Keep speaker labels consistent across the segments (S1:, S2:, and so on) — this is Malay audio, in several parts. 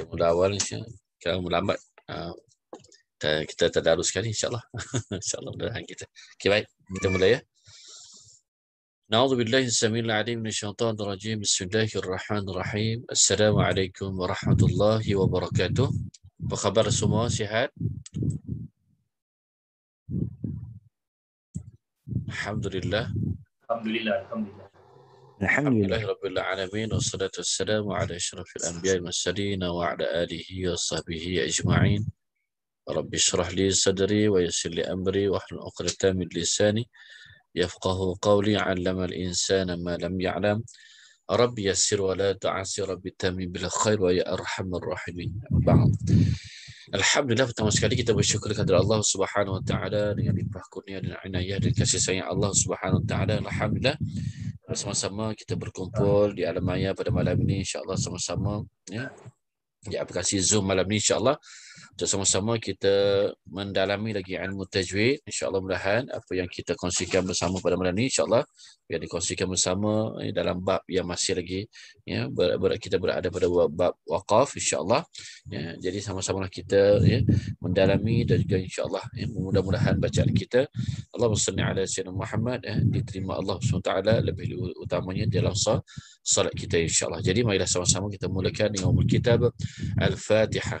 S1: kita mula awal ni sekarang melambat uh, kita tadarus sekali insyaallah insyaallah mudah kita okey baik kita mula ya نعوذ بالله السميع العليم من الشيطان الرجيم بسم الله الرحمن الرحيم السلام عليكم ورحمة الله وبركاته بخبر سما سهاد الحمد لله
S2: الحمد لله الحمد لله
S1: الحمد لله رب العالمين والصلاة والسلام على أشرف الأنبياء المرسلين وعلى آله وصحبه أجمعين رب اشرح لي صدري ويسر لي أمري واحلل عقدة من لساني يفقه قولي علم الإنسان ما لم يعلم رب يسر ولا تعسر رب التامين بالخير ويا أرحم الراحمين بعد Alhamdulillah pertama sekali kita bersyukur kepada Allah Subhanahu Wa Taala dengan limpah kurnia dan inayah dan kasih sayang Allah Subhanahu Wa Taala. Alhamdulillah bersama-sama kita berkumpul di alam maya pada malam ini insya-Allah sama-sama ya. Di ya, aplikasi Zoom malam ini insya-Allah untuk sama-sama kita mendalami lagi ilmu tajwid insyaallah mudahan apa yang kita kongsikan bersama pada malam ini insyaallah yang dikongsikan bersama eh, dalam bab yang masih lagi ya ber, ber, kita berada pada bab waqaf insyaallah ya jadi sama-samalah kita ya mendalami dan juga insyaallah ya mudah-mudahan bacaan kita Allah salli ala sayyidina Muhammad ya diterima Allah SWT lebih utamanya dalam solat kita insyaallah jadi marilah sama-sama kita mulakan dengan ulum kitab al-Fatihah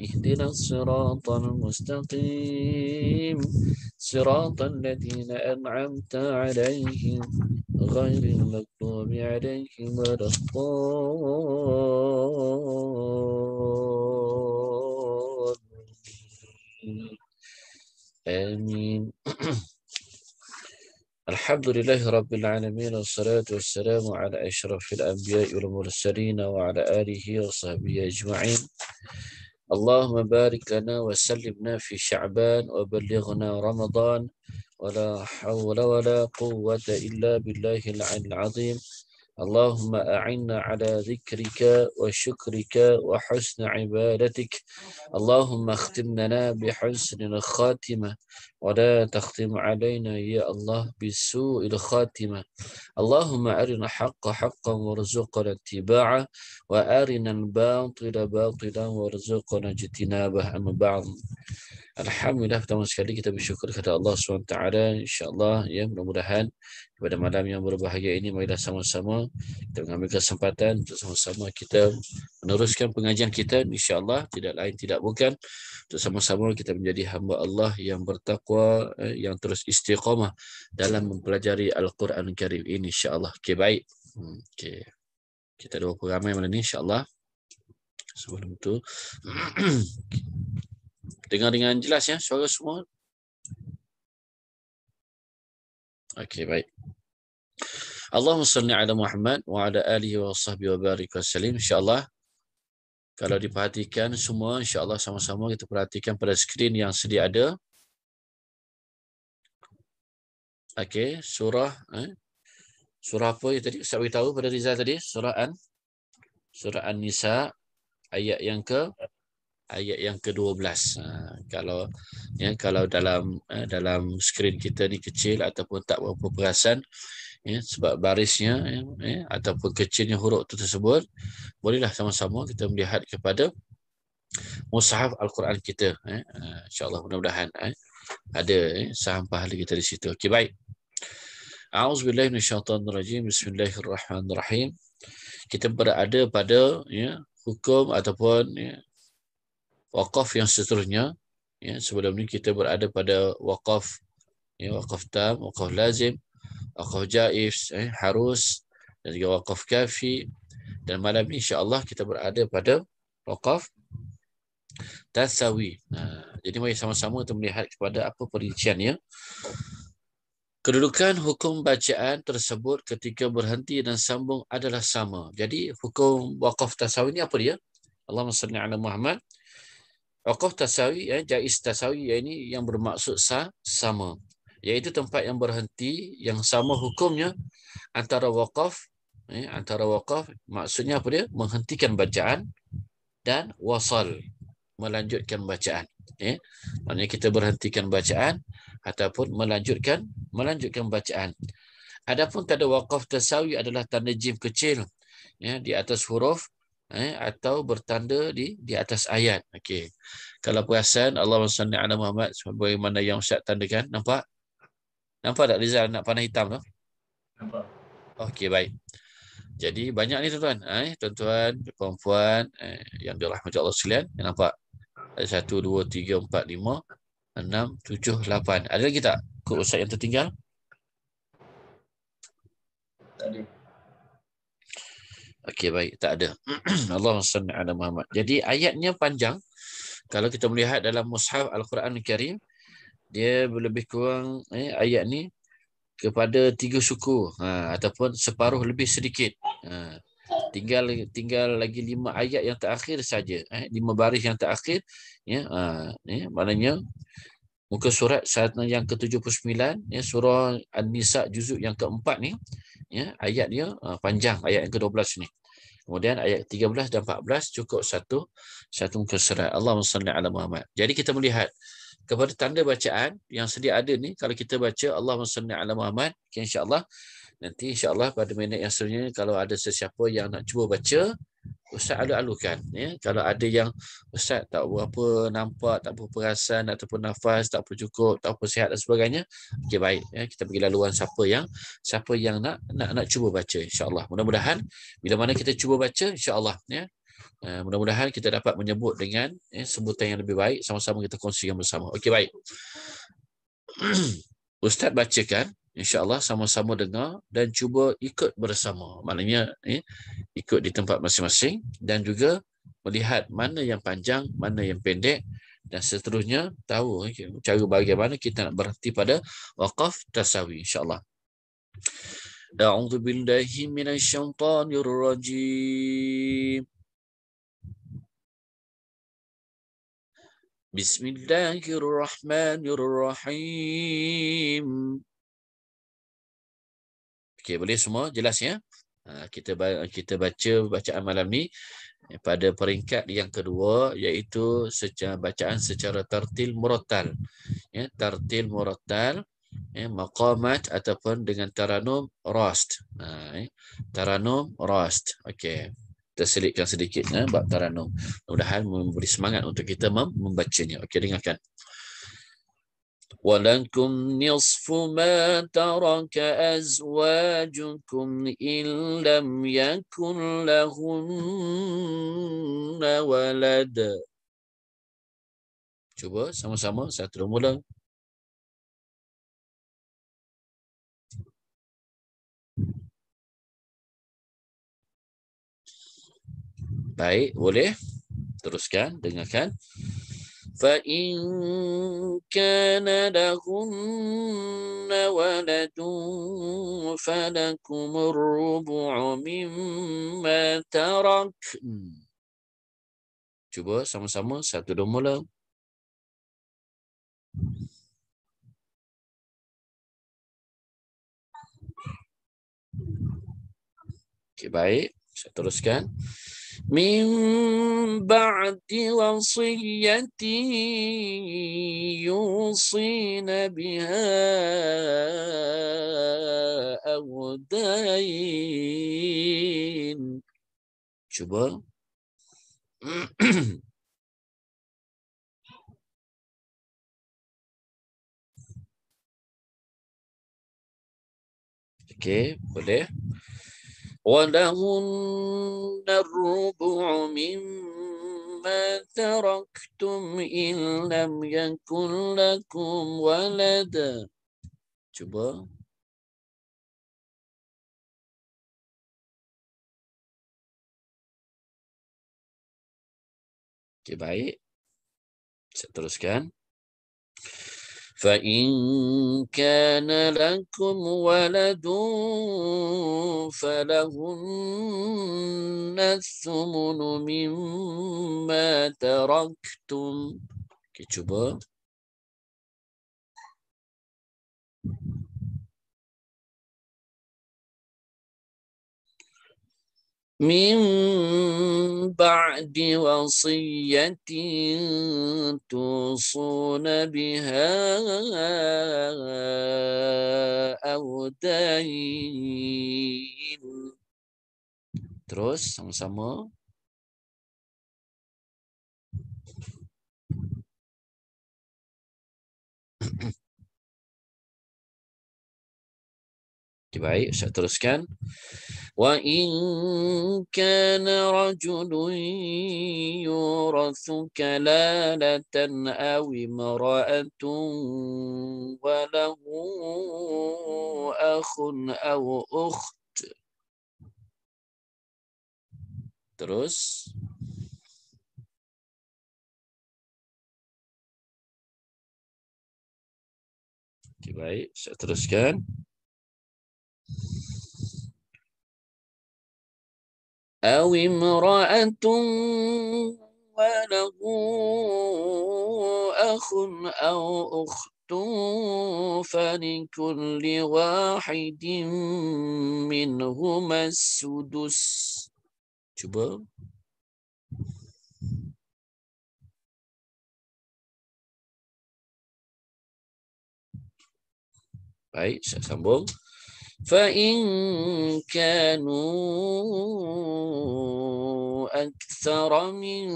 S1: اهدنا الصراط المستقيم صراط الذين أنعمت عليهم غير المغضوب عليهم ولا آمين الحمد لله رب العالمين والصلاة والسلام على أشرف الأنبياء والمرسلين وعلى آله وصحبه أجمعين اللهم بارك لنا وسلمنا في شعبان وبلغنا رمضان ولا حول ولا قوة إلا بالله العلي العظيم اللهم أعنا على ذكرك وشكرك وحسن عبادتك اللهم اختم لنا بحسن الخاتمة ولا تختم علينا يا الله بسوء الخاتمة اللهم أرنا حق حقا وارزقنا اتباعه وأرنا الباطل باطلا وارزقنا اجتنابه أما بعد Alhamdulillah pertama sekali kita bersyukur kepada Allah SWT InsyaAllah ya mudah-mudahan pada malam yang berbahagia ini mari sama-sama kita mengambil kesempatan untuk sama-sama kita meneruskan pengajian kita insya-Allah tidak lain tidak bukan untuk sama-sama kita menjadi hamba Allah yang bertakwa eh, yang terus istiqamah dalam mempelajari Al-Quran Karim ini insya-Allah. Okey baik. Hmm, okey. Kita ada berapa ramai malam ini insya-Allah. Sebelum itu, dengar dengan jelas ya suara semua. Okey baik. Allahumma salli ala Muhammad wa ala alihi wa sahbihi wa barik wa salim. InsyaAllah, kalau diperhatikan semua, insyaAllah sama-sama kita perhatikan pada skrin yang sedia ada. Okey, surah. Eh? Surah apa yang tadi? Saya beritahu pada Rizal tadi. Surah An. Surah An-Nisa. Ayat yang ke ayat yang ke-12. Ha, kalau ya kalau dalam ha, dalam skrin kita ni kecil ataupun tak berapa perasan ya sebab barisnya ya, ya ataupun kecilnya huruf itu tersebut bolehlah sama-sama kita melihat kepada mushaf al-Quran kita ya. Ha, insya-Allah mudah-mudahan ya, ada ya, saham pahala kita di situ. Okey baik. A'udzu billahi minasyaitonir rajim. Bismillahirrahmanirrahim. Kita berada pada ya hukum ataupun ya, wakaf yang seterusnya ya, sebelum ini kita berada pada wakaf ya, wakaf tam wakaf lazim wakaf jaif eh, harus dan juga wakaf kafi dan malam ini insyaAllah kita berada pada wakaf tasawi nah, jadi mari sama-sama kita melihat kepada apa perinciannya Kedudukan hukum bacaan tersebut ketika berhenti dan sambung adalah sama. Jadi hukum wakaf tasawuf ini apa dia? Allahumma salli ala Muhammad. Waqaf tasawi ya eh, jaiz tasawi ya ini yang bermaksud sa, sama iaitu tempat yang berhenti yang sama hukumnya antara waqaf ya, antara waqaf maksudnya apa dia menghentikan bacaan dan wasal melanjutkan bacaan ya maknanya kita berhentikan bacaan ataupun melanjutkan melanjutkan bacaan adapun tanda waqaf tasawi adalah tanda jim kecil ya di atas huruf eh, atau bertanda di di atas ayat. Okey. Kalau perasan Allah SWT ala Muhammad sebagaimana yang Ustaz tandakan, nampak? Nampak tak Rizal nak panah hitam tu? Nampak. Okey, baik. Jadi banyak ni tuan-tuan. Eh, tuan-tuan, perempuan eh, yang dirahmati Allah sekalian, yang nampak? Ada satu, dua, tiga, empat, lima, enam, tujuh, lapan. Ada lagi tak? Kut Ustaz yang tertinggal? Tak ada. Okey baik tak ada. Allah salli ala Muhammad. Jadi ayatnya panjang. Kalau kita melihat dalam mushaf Al-Quran Karim dia lebih kurang eh, ayat ni kepada tiga suku ha, ataupun separuh lebih sedikit. Ha, tinggal tinggal lagi lima ayat yang terakhir saja eh, lima baris yang terakhir ya ha, ni ya, maknanya muka surat yang ke-79 ya surah An-Nisa juzuk yang keempat ni ya ayat ayatnya uh, panjang ayat yang ke-12 ni kemudian ayat 13 dan 14 cukup satu satu muka surat Allahumma salli ala Muhammad jadi kita melihat kepada tanda bacaan yang sedia ada ni kalau kita baca Allahumma salli ala Muhammad okay, insyaallah nanti insyaallah pada minit yang seterusnya kalau ada sesiapa yang nak cuba baca Ustaz alu-alukan ya? Kalau ada yang Ustaz tak berapa nampak Tak berapa perasan Ataupun nafas Tak berapa cukup Tak berapa sihat dan sebagainya Okey baik ya? Kita pergi laluan siapa yang Siapa yang nak Nak nak cuba baca InsyaAllah Mudah-mudahan Bila mana kita cuba baca InsyaAllah ya? Uh, mudah-mudahan kita dapat menyebut dengan ya, Sebutan yang lebih baik Sama-sama kita kongsikan bersama Okey baik Ustaz bacakan insyaAllah sama-sama dengar dan cuba ikut bersama. Maknanya eh, ikut di tempat masing-masing dan juga melihat mana yang panjang, mana yang pendek dan seterusnya tahu eh, cara bagaimana kita nak berhenti pada waqaf
S3: tasawi insyaAllah. أعوذ بالله من الشيطان
S1: Okey, boleh semua jelas ya? Ah, kita kita baca bacaan malam ni eh, pada peringkat yang kedua iaitu secara, bacaan secara tartil murattal. Ya, tartil murattal ya, maqamat ataupun dengan taranum rost. Ha, ah, ya. taranum rost. Okey. Terselitkan sedikit ya, bab taranum. Mudah-mudahan memberi semangat untuk kita membacanya. Okey, dengarkan. ولكم نصف ما ترك أزواجكم إن لم يكن
S3: لهن ولد Cuba sama-sama saya terus mula. Baik, boleh. Teruskan, dengarkan.
S1: فإن كان لهن ولد فلكم الربع مما
S3: ترك Cuba sama-sama satu dua mula. Okay, baik.
S1: Saya teruskan. Min ba'di wasiyyati yusina biha awdain.
S3: Cuba. Okey, boleh. ولهن
S1: الربع مما تركتم
S3: إن لم يكن لكم ولدا شبا Oke, baik. Saya teruskan. فإن كان
S1: لكم ولد فلهن
S3: الثمن مما تركتم كتبا من بعد وصية
S1: توصون بها
S3: أو دين. Terus sama-sama. baik saya teruskan wa in
S1: kana rajulun yurathu kalalatan aw imra'atun wa lahu
S3: akhun aw ukht terus Okey, baik. Saya teruskan. أو امرأة وله
S1: أخ أو أخت فلكل واحد منهما السدس
S3: شباب Baik, saya sambung. فإن كانوا
S1: أكثر من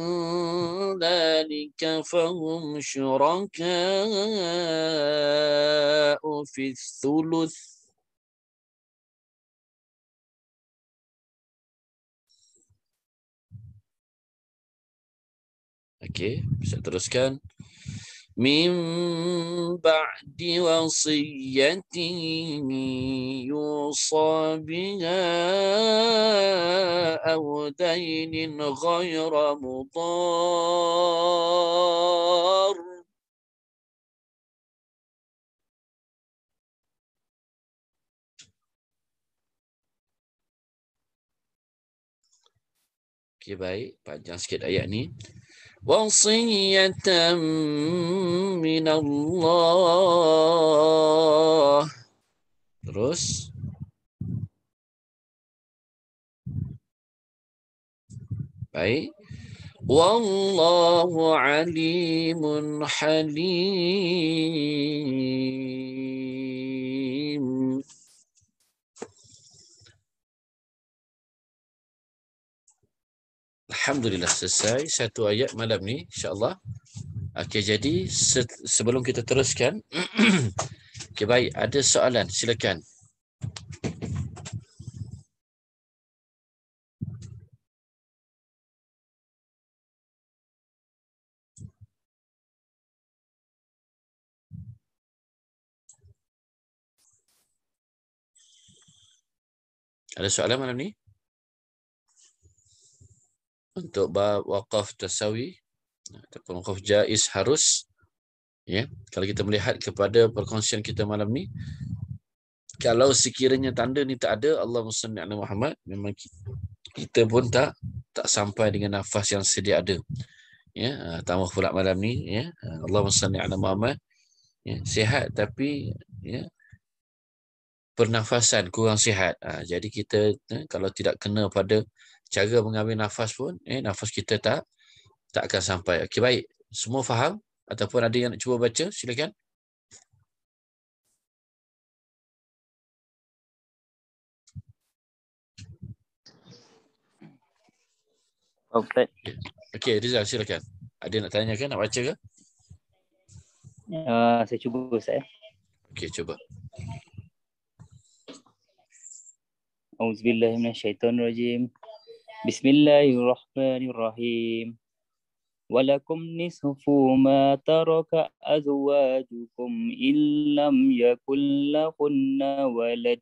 S1: ذلك
S3: فهم شركاء في الثلث Okey, bisa teruskan. من بعد وصية
S1: يوصى بها
S3: أو دين غير مضار Okay, baik, panjang sikit ayat ni. وصية من الله terus baik wallahu
S1: alimun
S3: halim Alhamdulillah selesai satu ayat malam ni insyaAllah.
S1: Okey jadi se- sebelum kita teruskan. Okey baik ada soalan
S3: silakan. Ada soalan malam ni?
S1: untuk bab wakaf tasawi ataupun wakaf jais harus ya kalau kita melihat kepada perkongsian kita malam ni kalau sekiranya tanda ni tak ada Allah Musta'in Nabi Muhammad memang kita pun tak tak sampai dengan nafas yang sedia ada ya eh, tambah pula malam ni ya eh, Allah Musta'in Nabi Muhammad ya, sihat tapi ya pernafasan kurang sihat. Ha, jadi kita eh, kalau tidak kena pada cara mengambil nafas pun, eh, nafas kita tak tak akan sampai. Okey baik, semua
S3: faham? Ataupun ada yang nak cuba baca, silakan. Oh, Okey. Okay. Rizal silakan. Ada nak tanya ke, nak baca ke?
S2: Uh, saya cuba saya. Eh. Okey, cuba. أعوذ بالله من الشيطان الرجيم بسم الله الرحمن الرحيم ولكم نصف ما ترك أزواجكم إن لم يكن لهن ولد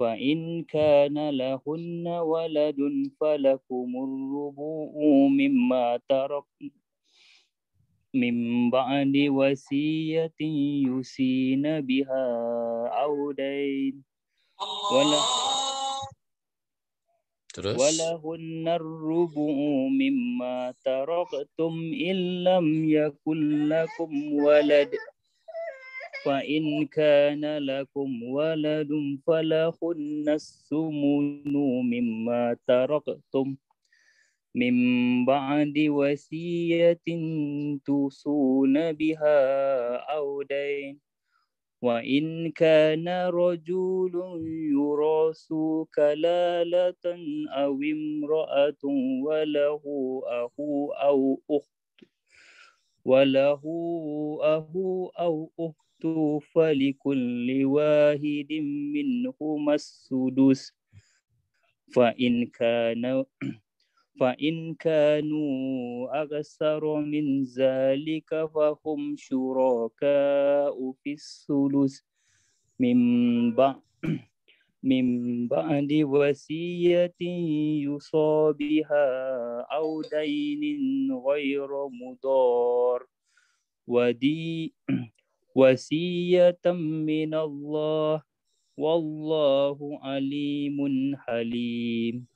S2: فإن كان لهن ولد فلكم الربوء مما ترك من بعد وصية يسين بها أو دين Allah Terus. Walahunna rubu'u mimma taraktum illam yakullakum walad. فإن كان لكم ولد فلهن السمن مما تركتم من بعد وصية توصون بها أو دين وإن كان رجل يراس كلالة أو امرأة وله أخ أو أخت وله أخ أو أخت فلكل واحد منهما السدس فإن كان فإن كانوا أكثر من ذلك فهم شركاء في الثلث من بعد من بعد وصية يصابها أو دين غير مضار ودي وصية من الله والله عليم حليم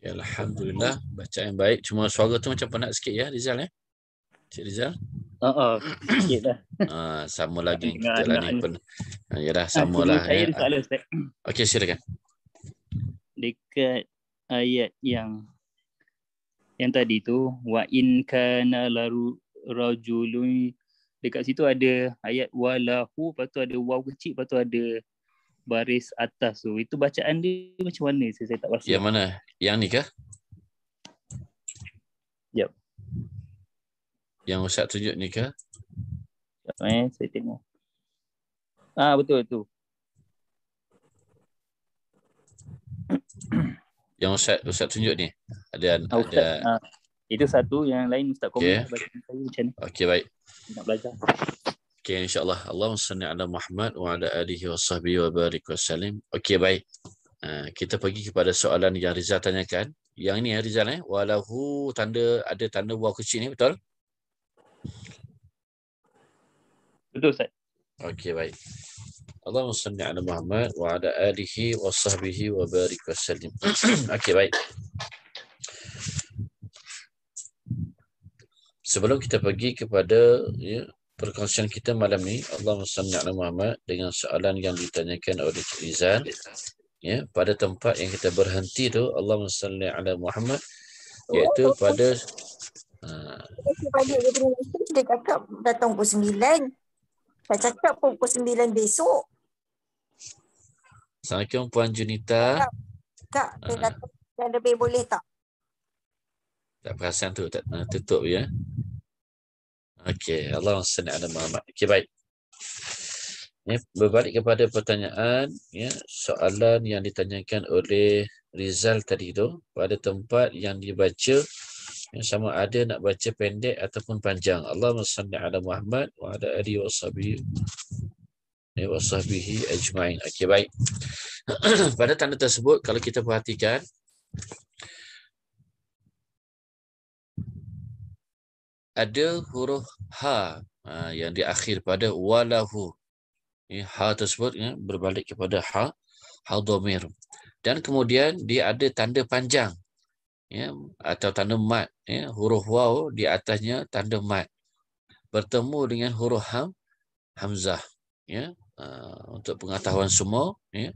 S1: Ya, Alhamdulillah. Baca yang baik. Cuma suara tu macam penat sikit ya, Rizal. Ya? Cik Rizal? Uh-uh, ah, lah ah, ya, uh -uh, sikit dah. Ah, sama lagi. kita lah ni pen...
S2: Ya dah, sama lah. Okey, silakan. Dekat ayat yang yang tadi tu, wa in kana laru rajulun dekat situ ada ayat walahu lepas tu ada waw kecil lepas ada baris atas tu. Itu bacaan dia macam mana? Saya, saya tak pasti. Yang
S1: mana? Yang ni kah? Yep. Yang Ustaz tunjuk ni kah? Sekejap
S2: eh, saya tengok. Ah betul tu.
S1: Yang Ustaz, Ustaz tunjuk ni. Ada ah, ada. ah.
S2: Itu satu, yang lain Ustaz komen okay. macam ni. Okey, baik. Nak belajar.
S1: Okay, insyaAllah. Allahumma salli ala Muhammad wa ala alihi wa wa barik wa salim. Okay, baik. Uh, kita pergi kepada soalan yang Rizal tanyakan. Yang ni ya Rizal eh. Walahu tanda, ada tanda buah kecil ni, betul? Betul, Ustaz. Okay, baik. Allahumma salli ala Muhammad wa ala alihi wa wa barik wa salim. okay, baik. Sebelum kita pergi kepada ya, perkongsian kita malam ni Allah salli ala Muhammad dengan soalan yang ditanyakan oleh Cik Izan ya pada tempat yang kita berhenti tu Allahumma salli ala Muhammad iaitu oh, oh, oh. pada Ah.
S4: Dia cakap datang pukul 9. Saya cakap pukul 9 besok.
S1: Assalamualaikum Puan Junita.
S4: Kak,
S3: saya ha. datang. Dan lebih boleh tak?
S1: Tak perasan tu. Tak ha, tutup ya. Okey, Allah senang ada Muhammad. Okey, baik. Ya, berbalik kepada pertanyaan, ya, soalan yang ditanyakan oleh Rizal tadi tu, pada tempat yang dibaca, yang sama ada nak baca pendek ataupun panjang. Allah SWT ada Muhammad wa ada adi wa sahbihi ya, wa sahbihi ajma'in. Okey, baik. pada tanda tersebut, kalau kita perhatikan, ada huruf ha yang diakhir pada walahu. Ini ha tersebut ya, berbalik kepada ha ha domir. Dan kemudian dia ada tanda panjang ya, atau tanda mat. Ya, huruf waw di atasnya tanda mat. Bertemu dengan huruf ham, hamzah. Ya. Ha, untuk pengetahuan semua, ya,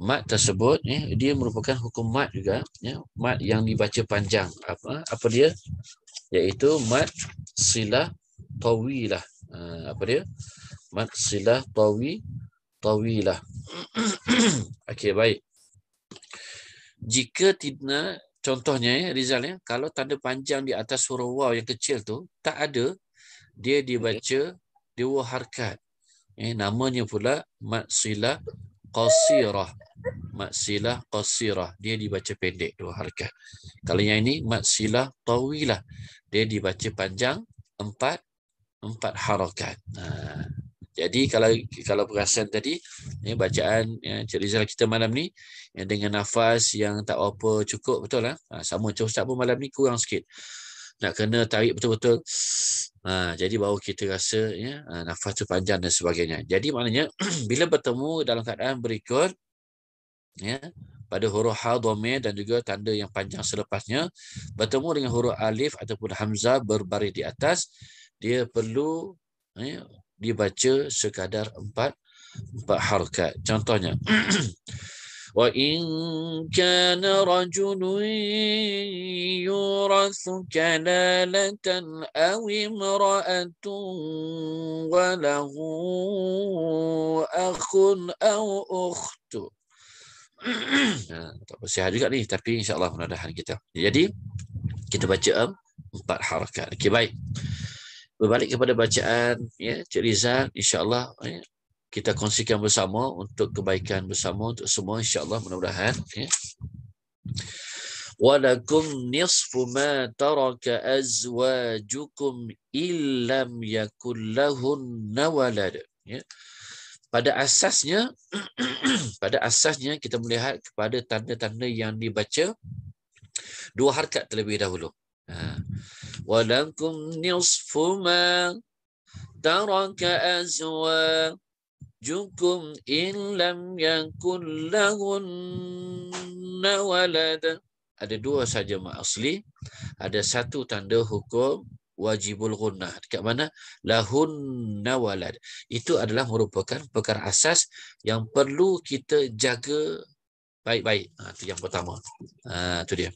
S1: mat tersebut ya, dia merupakan hukum mat juga. Ya. Mat yang dibaca panjang. Apa, apa dia? iaitu mad silah tawilah. Ha, apa dia? Mad silah tawi tawilah. Okey, baik. Jika tidna contohnya ya Rizal ya, kalau tanda panjang di atas huruf waw yang kecil tu tak ada, dia dibaca dua harakat. Eh, namanya pula mad silah qasirah. Mad silah qasirah. Dia dibaca pendek dua harakat. Kalau yang ini mad silah tawilah dia dibaca panjang empat empat harokat. Ha. Jadi kalau kalau perasan tadi ya, bacaan ya, Cik Rizal kita malam ni ya, dengan nafas yang tak apa cukup betul lah. Ha? Ha, sama macam Ustaz pun malam ni kurang sikit. Nak kena tarik betul-betul. Ha, jadi baru kita rasa ya, ha, nafas tu panjang dan sebagainya. Jadi maknanya bila bertemu dalam keadaan berikut ya, pada huruf ha dhamir dan juga tanda yang panjang selepasnya bertemu dengan huruf alif ataupun hamzah berbaris di atas dia perlu eh, dibaca sekadar empat empat harakat contohnya wa in kana rajulun yurathu kalalatan aw imra'atun wa lahu akhun aw ukhtun Ah, tak bersihat juga ni tapi insyaallah mudah-mudahan kita. Jadi kita baca um, empat harakat. Okey baik. Berbalik kepada bacaan ya Cik Rizal insyaallah ya, kita kongsikan bersama untuk kebaikan bersama untuk semua insyaallah mudah-mudahan ya. Walakum nisfu ma taraka azwajukum illam yakul lahun Ya. Yeah pada asasnya pada asasnya kita melihat kepada tanda-tanda yang dibaca dua harakat terlebih dahulu ha. wa lakum nisfu ma taraka azwa jukum in lam yakul lahun walada ada dua saja mak asli ada satu tanda hukum wajibul gunnah. Dekat mana? Lahun nawalad. Itu adalah merupakan perkara asas yang perlu kita jaga baik-baik. Ha, itu yang pertama. Ha, itu dia.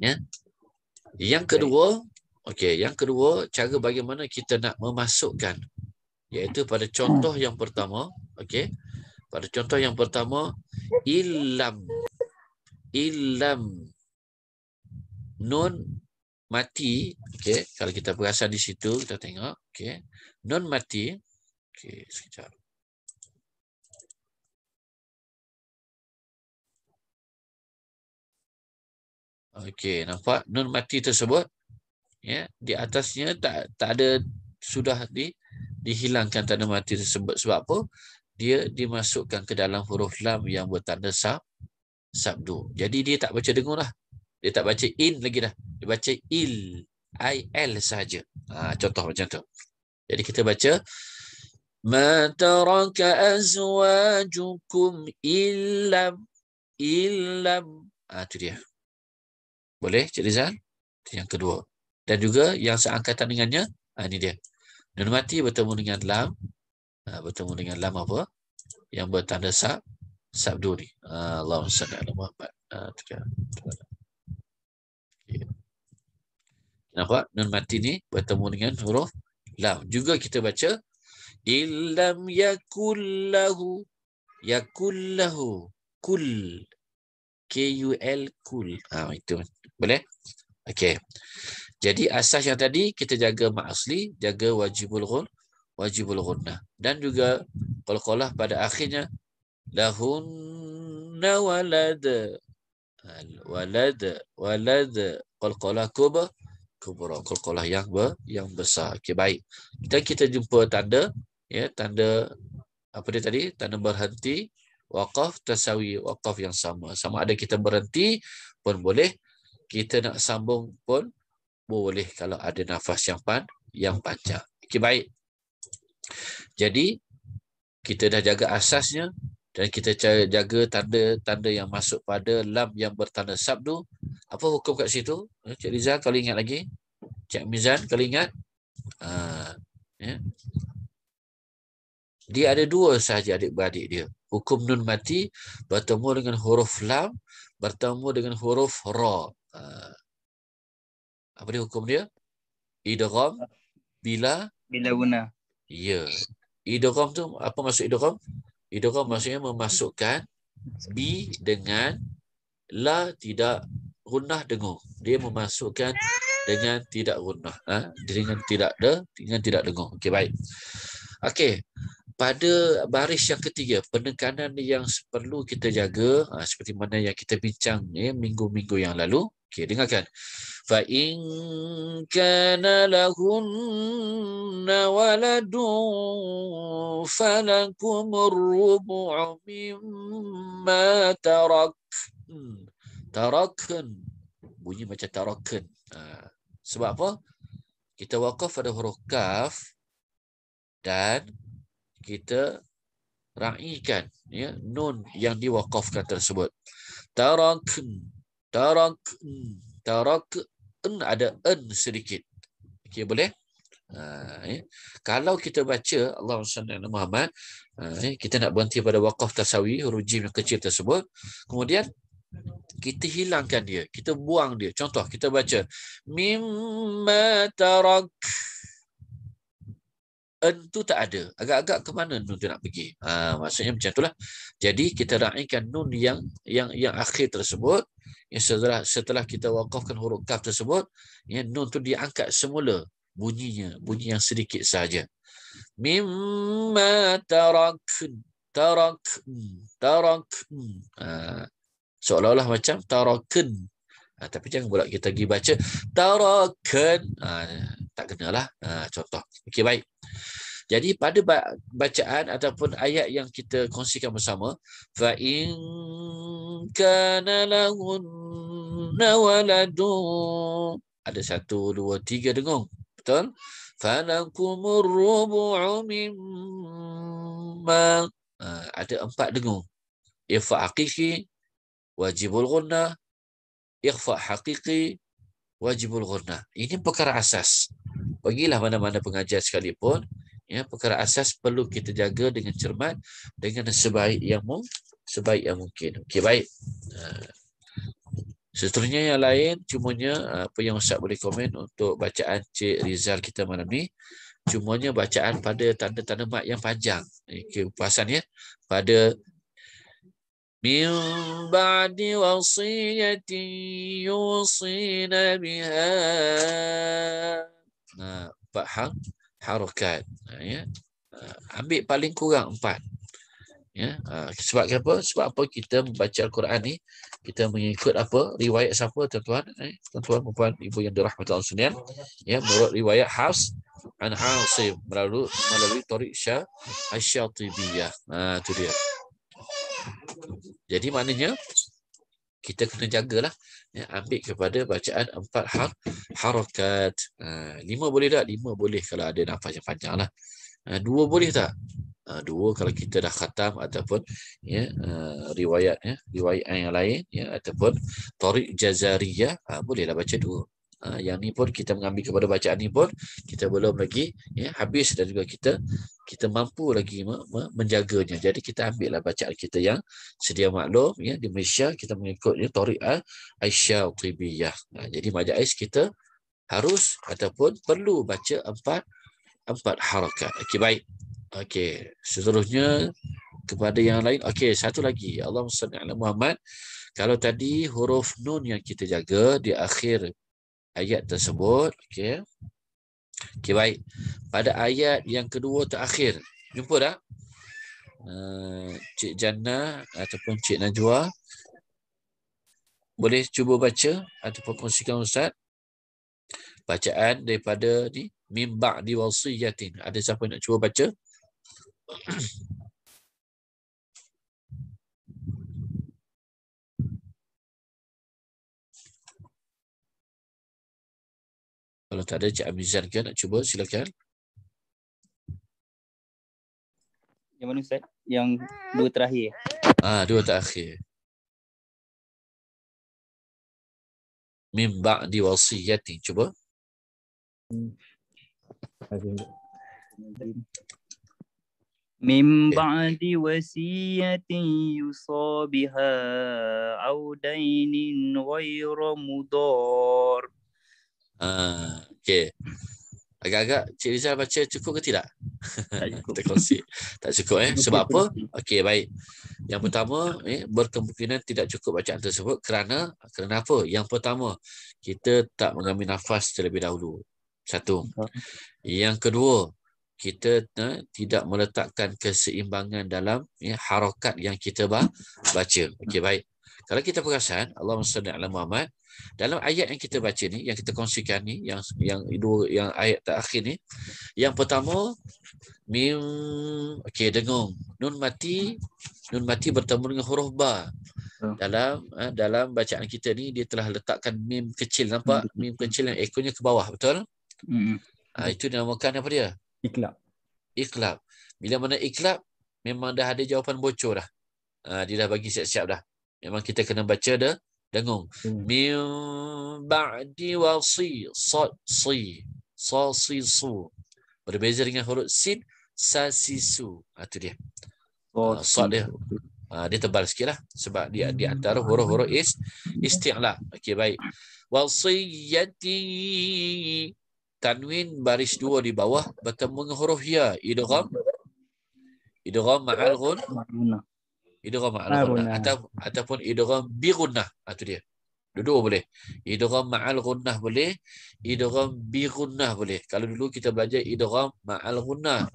S1: Ya. Yang kedua, okay. yang kedua cara bagaimana kita nak memasukkan iaitu pada contoh yang pertama, okay. Pada contoh yang pertama, ilam ilam nun mati okey
S3: kalau kita berasa di situ kita tengok okey non mati okey sekejap okey nampak non mati tersebut ya yeah,
S1: di atasnya tak tak ada sudah di dihilangkan tanda mati tersebut sebab apa dia dimasukkan ke dalam huruf lam yang bertanda sab sabdu jadi dia tak baca dengarlah dia tak baca in lagi dah. Dia baca il. I-L sahaja. Ha, contoh macam tu. Jadi kita baca. Ma taraka azwajukum illam illam. Ah ha, tu dia. Boleh Cik Rizal? Itu yang kedua. Dan juga yang seangkatan dengannya. Ha, ini dia. Nun mati bertemu dengan lam. Ha, bertemu dengan lam apa? Yang bertanda sab. sabduri. ni. Ha, Allahumma sallallahu alaihi wa ha, sallam. Nampak? Nun mati ni bertemu dengan huruf lam. Juga kita baca illam yakullahu yakullahu kul k u l kul. Ah ha, itu boleh? Okey. Jadi asas yang tadi kita jaga mak asli, jaga wajibul ghun, wajibul ghunnah. Dan juga kalau qalqalah pada akhirnya lahun nawalada Al-walad, walad, qalqalah kubra, kubra, qalqalah yang ber, yang besar. Okey, baik. Dan kita jumpa tanda, ya, tanda, apa dia tadi? Tanda berhenti, waqaf, tasawi, waqaf yang sama. Sama ada kita berhenti pun boleh, kita nak sambung pun boleh kalau ada nafas yang pan, yang panjang. Okey, baik. Jadi, kita dah jaga asasnya, dan kita cari jaga tanda-tanda yang masuk pada lam yang bertanda sabdu. Apa hukum kat situ? Eh, Cik Riza kalau ingat lagi. Cik Mizan kalau ingat. Uh, ya. Yeah. Dia ada dua sahaja adik-beradik dia. Hukum nun mati bertemu dengan huruf lam, bertemu dengan huruf ra. Uh, apa dia hukum dia? Idgham bila bila guna. Ya. Yeah. Idgham tu apa maksud idgham? Idgham kan maksudnya memasukkan b dengan la tidak runah dengung. Dia memasukkan dengan tidak runah, Ha? Dengan tidak de, dengan tidak dengung. Okey, baik. Okey. Pada baris yang ketiga, penekanan yang perlu kita jaga, ha, seperti mana yang kita bincang ya, minggu-minggu yang lalu. Okey, dengarkan. فإن كان لهن ولد فلكم الربع مما ترك hmm. تركن bunyi macam tarakan. Ha. Sebab apa? Kita wakaf pada huruf kaf dan kita raikan ya, nun yang diwakafkan tersebut. Tarakun, tarak, tarak, en ada en sedikit. Okey boleh? Ha, eh. Kalau kita baca Allah Subhanahu Muhammad, ha, kita nak berhenti pada Wakaf tasawi huruf jim yang kecil tersebut. Kemudian kita hilangkan dia, kita buang dia. Contoh kita baca mimma tarak en tu tak ada. Agak-agak ke mana nun tu nak pergi? Ha, maksudnya macam itulah. Jadi kita raikan nun yang yang yang akhir tersebut yang setelah setelah kita wakafkan huruf kaf tersebut, ya nun tu diangkat semula bunyinya, bunyi yang sedikit saja. Mimma tarak tarak tarak. Ha, seolah-olah macam tarakun. Ha, tapi jangan pula kita pergi baca tarakun. Ha, tak kenalah. Ha, contoh. Okey baik. Jadi pada bacaan ataupun ayat yang kita kongsikan bersama fa in kana lahun waladu ada satu, dua, tiga dengung. Betul? Falakumur rubu'u mimma. Ha, ada empat dengung. i'fa hakiki, wajibul ghunna. Ikhfa hakiki, wajibul ghunna. Ini perkara asas pergilah mana-mana pengajar sekalipun ya perkara asas perlu kita jaga dengan cermat dengan sebaik yang mu, sebaik yang mungkin okey baik ah. seterusnya yang lain cumanya ah, apa yang ustaz boleh komen untuk bacaan Cik Rizal kita malam ni cumanya bacaan pada tanda-tanda mat yang panjang okey puasan ya pada من بعد وصية يوصين بها Ah, empat hang harokat ah, ya ah, ambil paling kurang empat ya sebab apa sebab apa kita membaca al-Quran ni kita mengikut apa riwayat siapa tuan-tuan eh tuan-tuan puan ibu yang dirahmati Allah sekalian ya menurut riwayat Hafs an Hasim melalui melalui tariq Syah Asy-Syatibiyah nah uh, tu dia jadi maknanya kita kena jagalah ya, ambil kepada bacaan empat har harakat. Ha, lima boleh tak? Lima boleh kalau ada nafas yang panjang lah. Ha, dua boleh tak? Ha, dua kalau kita dah khatam ataupun ya, uh, riwayat, ya, riwayat yang lain ya, ataupun tarik jazariyah, ha, bolehlah baca dua. Ah, yang ni pun kita mengambil kepada bacaan ni pun kita belum lagi ya, habis dan juga kita kita mampu lagi menjaganya. Jadi kita ambil lah bacaan kita yang sedia maklum ya di Malaysia kita mengikut ya, Tariq Aisyah Utribiyah. Ha, ah, jadi majak Ais kita harus ataupun perlu baca empat empat harakat. Okey baik. Okey, seterusnya kepada yang lain. Okey, satu lagi. Allahumma salli Muhammad. Kalau tadi huruf nun yang kita jaga di akhir ayat tersebut. Okey. Okey baik. Pada ayat yang kedua terakhir. Jumpa tak? Eh, Cik Janna ataupun Cik Najwa boleh cuba baca ataupun kongsikan ustaz bacaan daripada ni mimba di wasiyatin. Ada siapa nak cuba baca?
S3: Kalau tak ada, Cik Amizan ke nak cuba? Silakan. Yang mana Ustaz? Yang dua terakhir. Ah, dua terakhir. Mim di wasiyati. Cuba.
S2: Mim ba'di wasiyati yusabihah audainin awdainin mudar.
S1: Ah, okay. Agak-agak Cik Rizal baca cukup ke tidak? Tak cukup. tak, tak cukup eh. Sebab apa? Okey, baik. Yang pertama, eh, berkemungkinan tidak cukup bacaan tersebut kerana kerana apa? Yang pertama, kita tak mengambil nafas terlebih dahulu. Satu. Yang kedua, kita eh, tidak meletakkan keseimbangan dalam eh, harokat yang kita baca. Okey, baik. Kalau kita perasan, Allah salli ala Muhammad, dalam ayat yang kita baca ni, yang kita kongsikan ni, yang yang dua yang ayat terakhir ni, yang pertama mim okey dengung, nun mati, nun mati bertemu dengan huruf ba. Hmm. Dalam ha, dalam bacaan kita ni dia telah letakkan mim kecil nampak? Hmm. Mim kecil yang ekornya ke bawah, betul? Hmm. Ha, itu dinamakan apa dia? Iklab. Iklab. Bila mana iklab memang dah ada jawapan bocor dah. Ah, ha, dia dah bagi siap-siap dah memang kita kena baca dia dengung hmm. min ba'di wasi sad si sa si su berbeza dengan huruf sin sa si su ah, ha, itu dia oh, uh, dia okay. Ha, dia tebal sikitlah sebab dia di hmm. antara huruf-huruf is isti'la okey baik wasiyati tanwin baris dua di bawah bertemu dengan huruf ya idgham idgham ma'al ghun idgham ma'al ah, ghunnah ata ataupun idgham bi ghunnah itu ah, dia dua boleh idgham ma'al ghunnah boleh idgham bi ghunnah boleh kalau dulu kita belajar idgham ma'al ghunnah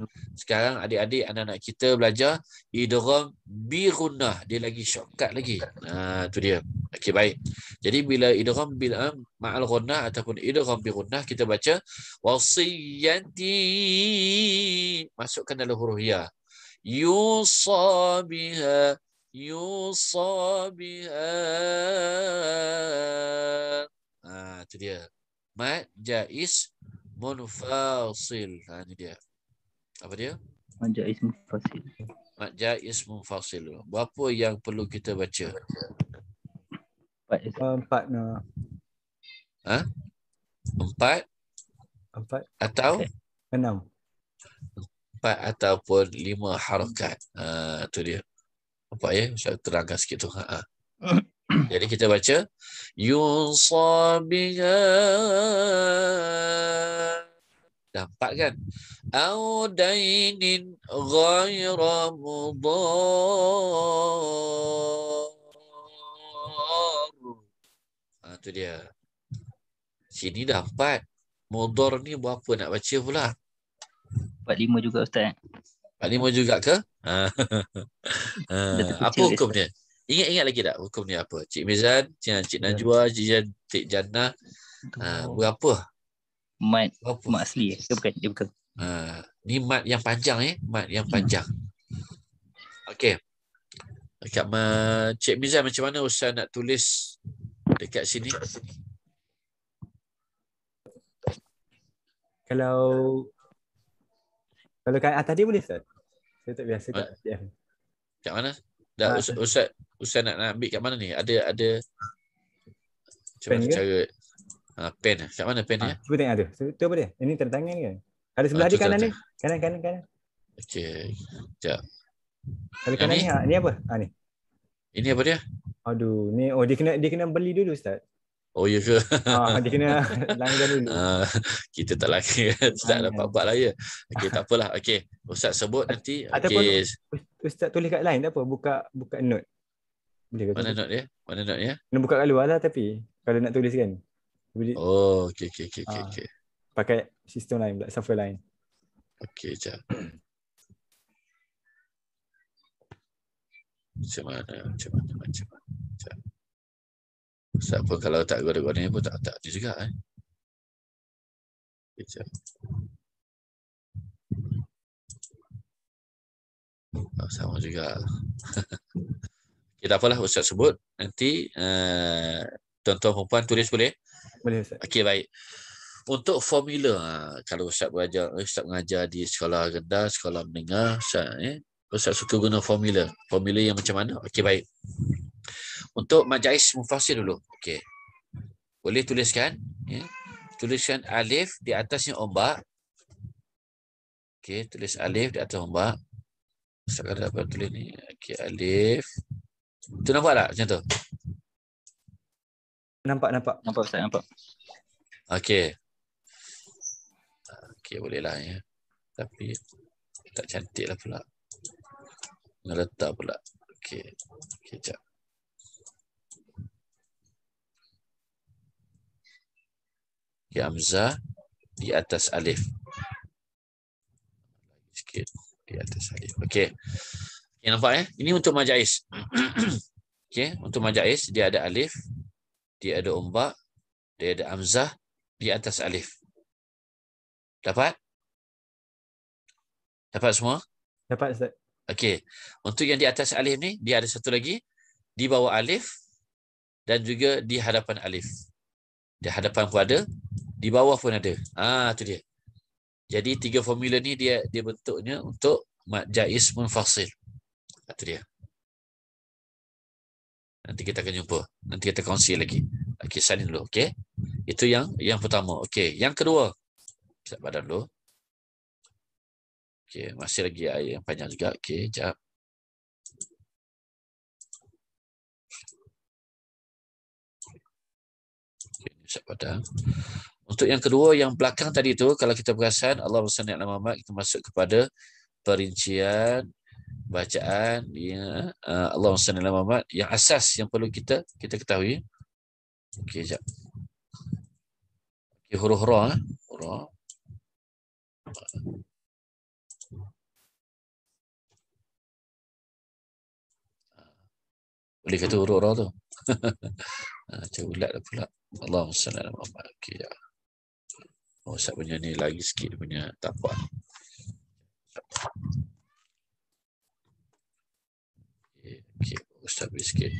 S1: sekarang adik-adik anak-anak kita belajar idgham bi ghunnah dia lagi shortcut lagi Ah tu dia okey baik jadi bila idgham bil am ah, ma'al ghunnah ataupun idgham bi ghunnah kita baca wasiyanti masukkan dalam huruf ya يوصى بها Ah, tu dia. تديا ما جائز منفصل ni dia. apa dia
S2: majais munfasil
S1: majais munfasil berapa yang perlu kita baca
S4: empat empat ha empat empat atau enam
S1: empat ataupun lima harokat, Ha, tu dia. Apa ya? Saya terangkan sikit tu. Ha, ha. Jadi kita baca. Yusabiha. Dah kan? Audainin ghaira mudor, Ha, tu dia. Sini dah empat. Mudar ni berapa nak baca pula? 45 juga Ustaz. 45 juga ke?
S3: Ah.
S2: Ah. apa hukum dia?
S1: Ingat-ingat lagi tak hukum ni apa? Cik Mizan, Cik Najwa, Cik Jan, Cik Janna. Uh, ah, berapa? Mat, berapa? mat asli. Dia eh? eh, bukan. Dia bukan. Uh, ni mat yang panjang eh. Mat yang hmm. panjang. Hmm. Okay. Dekat ma Cik Mizan macam mana Ustaz nak tulis dekat sini?
S4: Kalau kalau kat atas dia boleh Ustaz? Saya tak biasa kat
S1: ATM. Kat mana? Dah ha. Ustaz, Ustaz, Ustaz nak, nak ambil kat mana ni? Ada ada macam pen mana ke? ha, ah, pen lah. Kat mana pen ha.
S4: Cuba tengok ada. tu apa dia? Ini tertangan ke?
S1: Ada sebelah ha, kanan ni.
S4: Kanan, kanan, kanan. Okey. Sekejap. Kalau kanan ni, ni apa? Ha, ni. Ini apa dia? Aduh, ni oh dia kena dia kena beli dulu ustaz.
S1: Oh ya ke? Ha, ah, kena lah. langgan dulu. Ha, kita tak lagi tak dapat apa-apa lah ya. Okey tak apalah. okay. ustaz sebut nanti. Okey.
S4: Ustaz tulis kat line tak apa? Buka buka note. Boleh Mana note dia?
S1: Mana note dia? Nak
S4: buka kat luar lah tapi kalau nak tulis kan. Boleh. Oh, okay, okay, okay, Ha, okay. Ah, pakai sistem lain pula, software lain. Okay, jap. Macam mana? Macam mana? Macam mana? Macam mana?
S3: Siapa kalau tak goda-goda ni pun tak tak dia juga eh. Kejap. Oh, sama juga. Kita okay, apalah Ustaz sebut. Nanti uh,
S1: tuan-tuan perempuan tulis boleh? Boleh Ustaz. Okey baik. Untuk formula, ah, kalau Ustaz mengajar, Ustaz mengajar di sekolah rendah, sekolah menengah, Ustaz, eh? Ustaz suka guna formula. Formula yang macam mana? Okey baik. Untuk majais mufasil dulu. Okey. Boleh tuliskan ya. Tuliskan alif di atasnya ombak. Okey, tulis alif di atas ombak. Sekarang apa tulis ni? Okey, alif. Tu nampak tak macam tu?
S4: Nampak nampak. Nampak saya nampak.
S1: Okey. Okey, boleh lah ya. Tapi tak
S4: cantiklah lah pula.
S1: Ngeletak pula. Okey. Kejap. Okay, amza di atas alif. Sikit di atas alif. Okey. Okay, nampak ya? Ini untuk majais. Okey, untuk majais dia ada alif,
S3: dia ada umbak, dia ada amza di atas alif.
S4: Dapat? Dapat semua? Dapat Ustaz.
S3: Okey.
S1: Untuk yang di atas alif ni, dia ada satu lagi di bawah alif dan juga di hadapan alif di hadapan pun ada, di bawah pun ada. Ah tu dia. Jadi tiga formula ni dia dia bentuknya untuk mad jaiz munfasil. Ha, tu dia. Nanti kita akan jumpa. Nanti kita kongsi lagi. Okey, ha, salin dulu, okey. Itu yang yang pertama. Okey, yang kedua.
S3: Sat badan dulu. Okey, masih lagi ayat yang panjang juga. Okey, jap. pada. Untuk yang kedua yang belakang tadi itu
S1: kalau kita perasan Allah Subhanahu Wa Taala kita masuk kepada perincian bacaan ya eh, Allah Subhanahu Wa yang asas yang perlu kita kita ketahui.
S3: Okey jap. okay huruf ra eh. ra. Ah. Boleh kata huruf ra tu. Ha ah, cakap ulat pula. Allah SWT okay, ya. Oh, saya punya ni lagi sikit punya Tak apa Okay, Ustaz beri sikit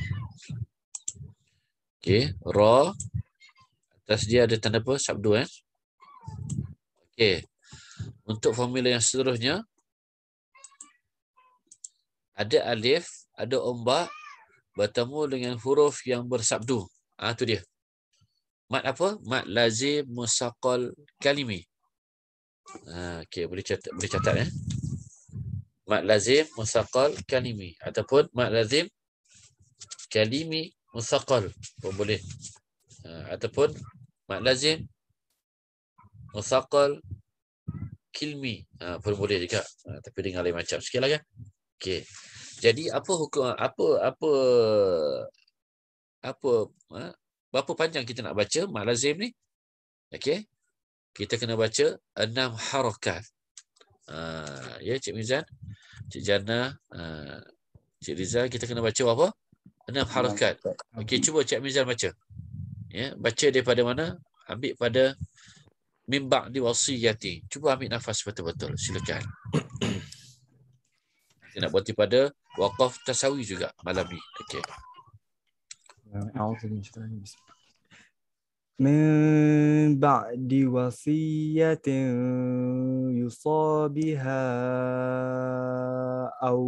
S1: Okay, Ra Atas dia ada tanda apa? Sabdu eh Okay Untuk formula yang seterusnya Ada alif Ada ombak Bertemu dengan huruf yang bersabdu Ah ha, tu dia Mat apa? Mat lazim musaqal kalimi. Ha, okey, boleh catat, boleh catat ya. Mat lazim musaqal kalimi. Ataupun mat lazim kalimi musaqal. Pun boleh. Ha, ataupun mat lazim musaqal kilmi. Ha, pun boleh juga. Tapi dengar lain macam sikit lah kan. Okey. Jadi apa hukum, apa, apa, apa, apa Berapa panjang kita nak baca mad lazim ni? Okey. Kita kena baca enam harakat. Uh, ah, ya Cik Mizan, Cik Jana, uh, Cik Rizal kita kena baca apa? Enam harakat. Okey, cuba Cik Mizan baca. Ya, baca daripada mana? Ambil pada mimbar di wasiyati. Cuba ambil nafas betul-betul. Silakan. kita nak berhenti pada waqaf tasawi juga malam ni. Okey.
S4: A'udzu billahi minasyaitonir rajim. Min ba'di wasiyatin yusa aw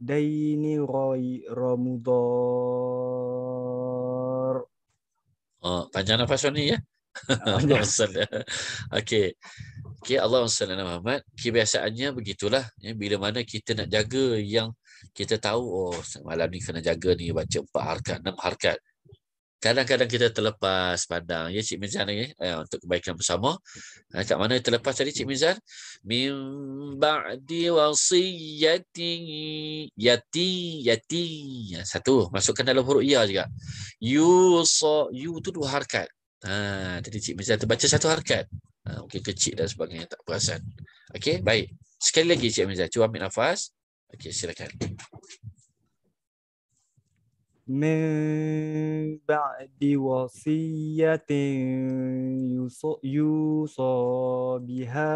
S4: daini ghayra mudar.
S1: Oh, panjang nafas ni ya. Allah Okey. Okey, Allah Muhammad, kebiasaannya begitulah ya, bila mana kita nak jaga yang kita tahu oh malam ni kena jaga ni baca empat harkat enam harkat kadang-kadang kita terlepas pandang ya cik mizan ni eh, eh, untuk kebaikan bersama eh, kat mana terlepas tadi cik mizan mim ba'di wasiyati yati yati ya, satu masukkan dalam huruf ya juga yu so yu tu dua harkat ha tadi cik mizan terbaca satu harkat ha, mungkin kecil dan sebagainya tak perasan okey baik sekali lagi cik mizan cuba ambil nafas Okey, silakan.
S4: Min ba'di wasiyatin yusa biha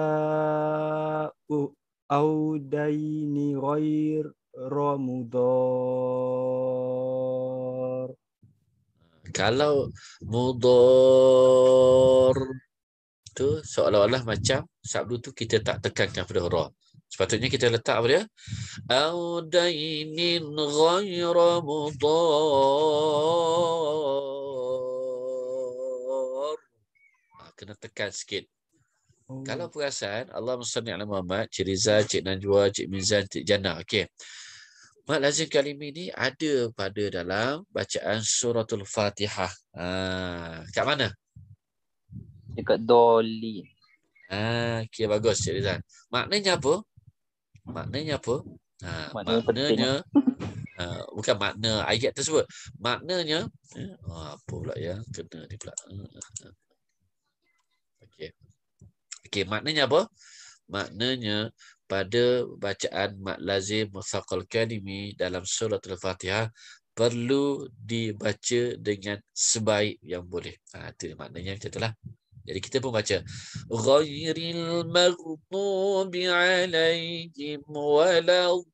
S4: au daini ghair ramudar.
S1: Kalau mudar tu seolah-olah macam sabdu tu kita tak tekankan pada roh. Sepatutnya kita letak apa dia? Audainin ghayra mudar. Ah, kena tekan sikit. Oh. Kalau perasan, Allah Musa'ni Alam Muhammad, Cik Riza, Cik Najwa, Cik Mizan, Cik Jana. Okay. Mak lazim kalim ini ada pada dalam bacaan suratul fatihah. Ha, kat mana? Dekat Dolly. Ah, okay, bagus Cik Riza. Maknanya apa? maknanya apa? Ha, maknanya maknanya uh, bukan makna ayat tersebut. Maknanya eh, oh, apa pula ya? Kena ni pula. Ha, ha, Okey. Okey, maknanya apa? Maknanya pada bacaan mat lazim musaqqal kalimi dalam surah al-Fatihah perlu dibaca dengan sebaik yang boleh. Ha, itu maknanya macam itulah. Jadi kita pun baca ghairil maghdubi alaihim waladdallin.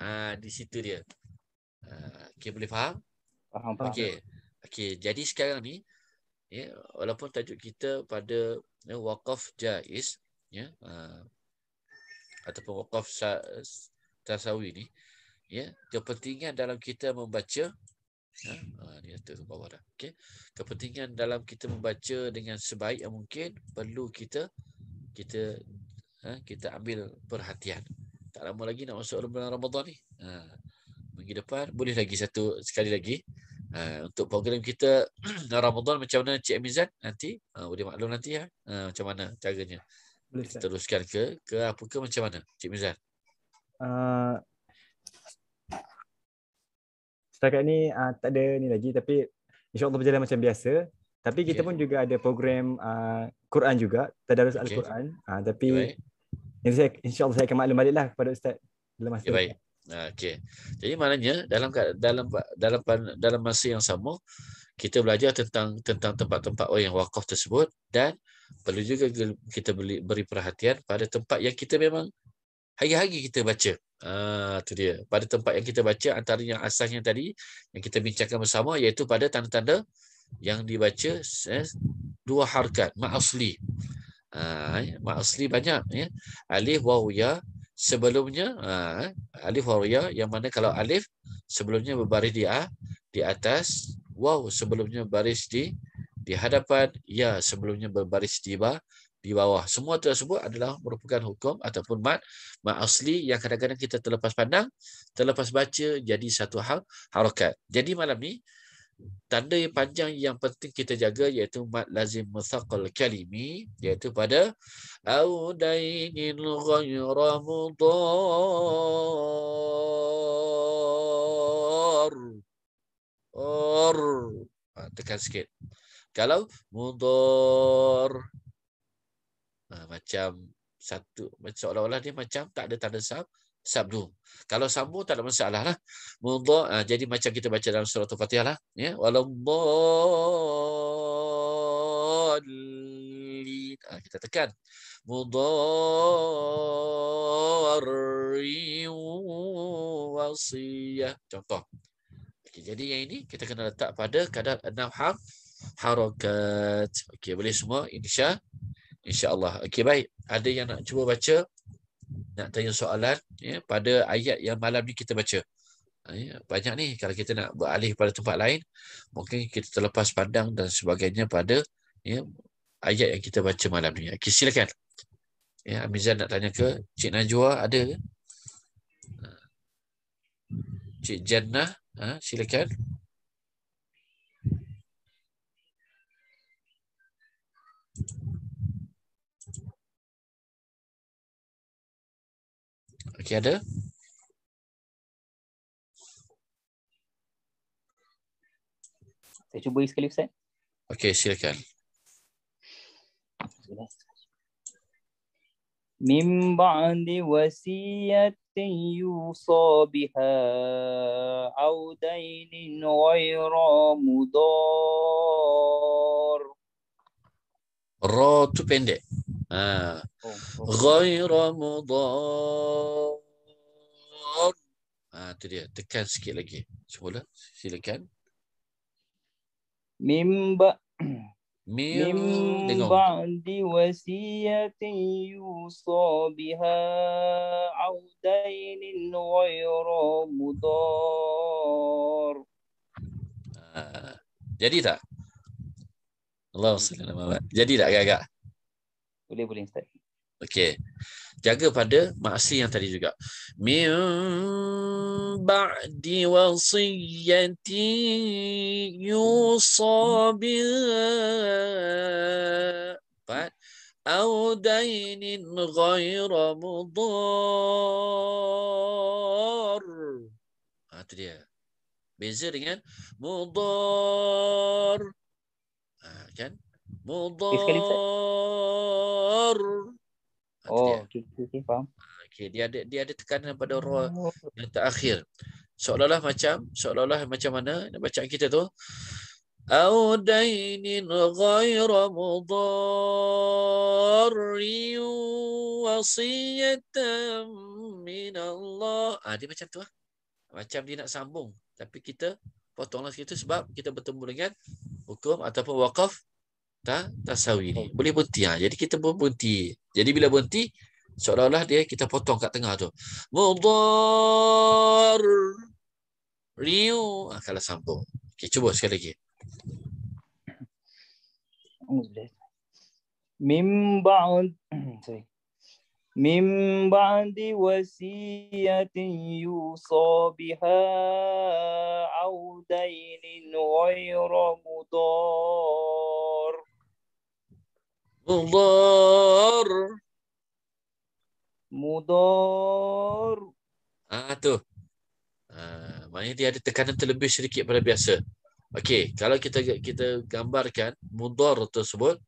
S1: Ah di situ dia. Ah, okay, boleh faham?
S2: Faham, faham. Okay.
S1: okay, jadi sekarang ni, ya, walaupun tajuk kita pada ya, wakaf jais, ya, uh, ataupun wakaf sa- tasawi ni, ya kepentingan dalam kita membaca ya ha, ha, bawah dah okey kepentingan dalam kita membaca dengan sebaik yang mungkin perlu kita kita ha, kita ambil perhatian tak lama lagi nak masuk bulan Ramadan ni ha minggu depan boleh lagi satu sekali lagi Uh, untuk program kita Ramadan macam mana Cik Mizan nanti uh, boleh maklum nanti ya uh, macam mana caranya boleh, teruskan ke ke apa ke macam mana Cik Mizan
S4: ah, setakat ni uh, tak ada ni lagi tapi insyaallah berjalan macam biasa tapi kita okay. pun juga ada program uh, Quran juga tadarus okay. al-Quran uh, tapi okay, insya insyaallah saya akan maklum baliklah kepada ustaz dalam masa okay,
S1: okey jadi maknanya dalam dalam dalam dalam masa yang sama kita belajar tentang tentang tempat-tempat yang wakaf tersebut dan perlu juga kita beri perhatian pada tempat yang kita memang hari-hari kita baca. Ah, tu dia. Pada tempat yang kita baca antara yang asasnya tadi yang kita bincangkan bersama iaitu pada tanda-tanda yang dibaca eh, dua harkat ma'asli. Ah, eh, ma'asli banyak ya. Alif waw ya sebelumnya ah, eh, alif waw ya yang mana kalau alif sebelumnya berbaris di ah, di atas waw sebelumnya baris di di hadapan ya sebelumnya berbaris di bawah di bawah. Semua tersebut adalah merupakan hukum ataupun mat, mat asli yang kadang-kadang kita terlepas pandang, terlepas baca jadi satu hal harakat. Jadi malam ni tanda yang panjang yang penting kita jaga iaitu mat lazim mutsaqqal kalimi iaitu pada audainil ghayra mudar. Or ah, tekan sikit. Kalau mudar Ha, macam satu macam seolah-olah dia macam tak ada tanda sab sabdu. Kalau sambung tak ada masalah lah. Mudha ha, jadi macam kita baca dalam surah Al-Fatihah lah. Ya, walallin. Ha, kita tekan. Mudhari wasiyah. Contoh. Okay, jadi yang ini kita kena letak pada kadar enam harf harokat. Okay, boleh semua? insya InsyaAllah. Okey, baik. Ada yang nak cuba baca? Nak tanya soalan? Ya, pada ayat yang malam ni kita baca. Ha, ya, banyak ni. Kalau kita nak beralih pada tempat lain, mungkin kita terlepas pandang dan sebagainya pada ya, ayat yang kita baca malam ni. Okey, silakan. Ya, Amizan nak tanya ke Cik Najwa ada ke? Ha. Cik Jannah, ha, silakan.
S3: Thank Okey ada?
S2: Saya cuba sekali Ustaz.
S3: Okey silakan.
S2: Min ba'di wasiyatin yusa biha aw daynin ghayra mudar. Ra tu pendek.
S1: غير مضار Ah, tu dia. Tekan sikit lagi. Semula. Silakan.
S2: Mimba. Mim. Ba'di wasiyatin yusabiha audainin ghayra mudar.
S1: Ha, jadi tak? Allah SWT. Jadi tak agak-agak? Boleh boleh Ustaz. Okey. Jaga pada maksi yang tadi juga. Min ba'di wasiyyati yusabila أو دين mudar. مضار ha, Itu dia. Beza dengan mudar. Ha, kan? Eh, Mudar. Ah, oh,
S2: okay, okay, okay, faham.
S1: Ah, okay, dia ada dia ada tekanan pada roh yang terakhir. Seolah-olah macam seolah-olah macam mana nak baca kita tu? Au dainin ghayra mudarri wasiyatan min Allah. Ah dia macam tu ah. Macam dia nak sambung tapi kita potonglah sikit sebab kita bertemu dengan hukum ataupun wakaf. Tak, tak sawi ni. Hmm. Boleh berhenti. Ha? Jadi kita boleh berhenti. Jadi bila berhenti, seolah-olah dia kita potong kat tengah tu. Mudar. Riu. Ha, kalau sambung. Okay, cuba sekali lagi.
S2: Mim ba'd Mim ba'di wasiyatin yusa biha Audainin ghayra mudar Mudor, mudor. ah
S1: tu ah maknanya dia ada tekanan terlebih sedikit pada biasa okey kalau kita kita gambarkan mudar tersebut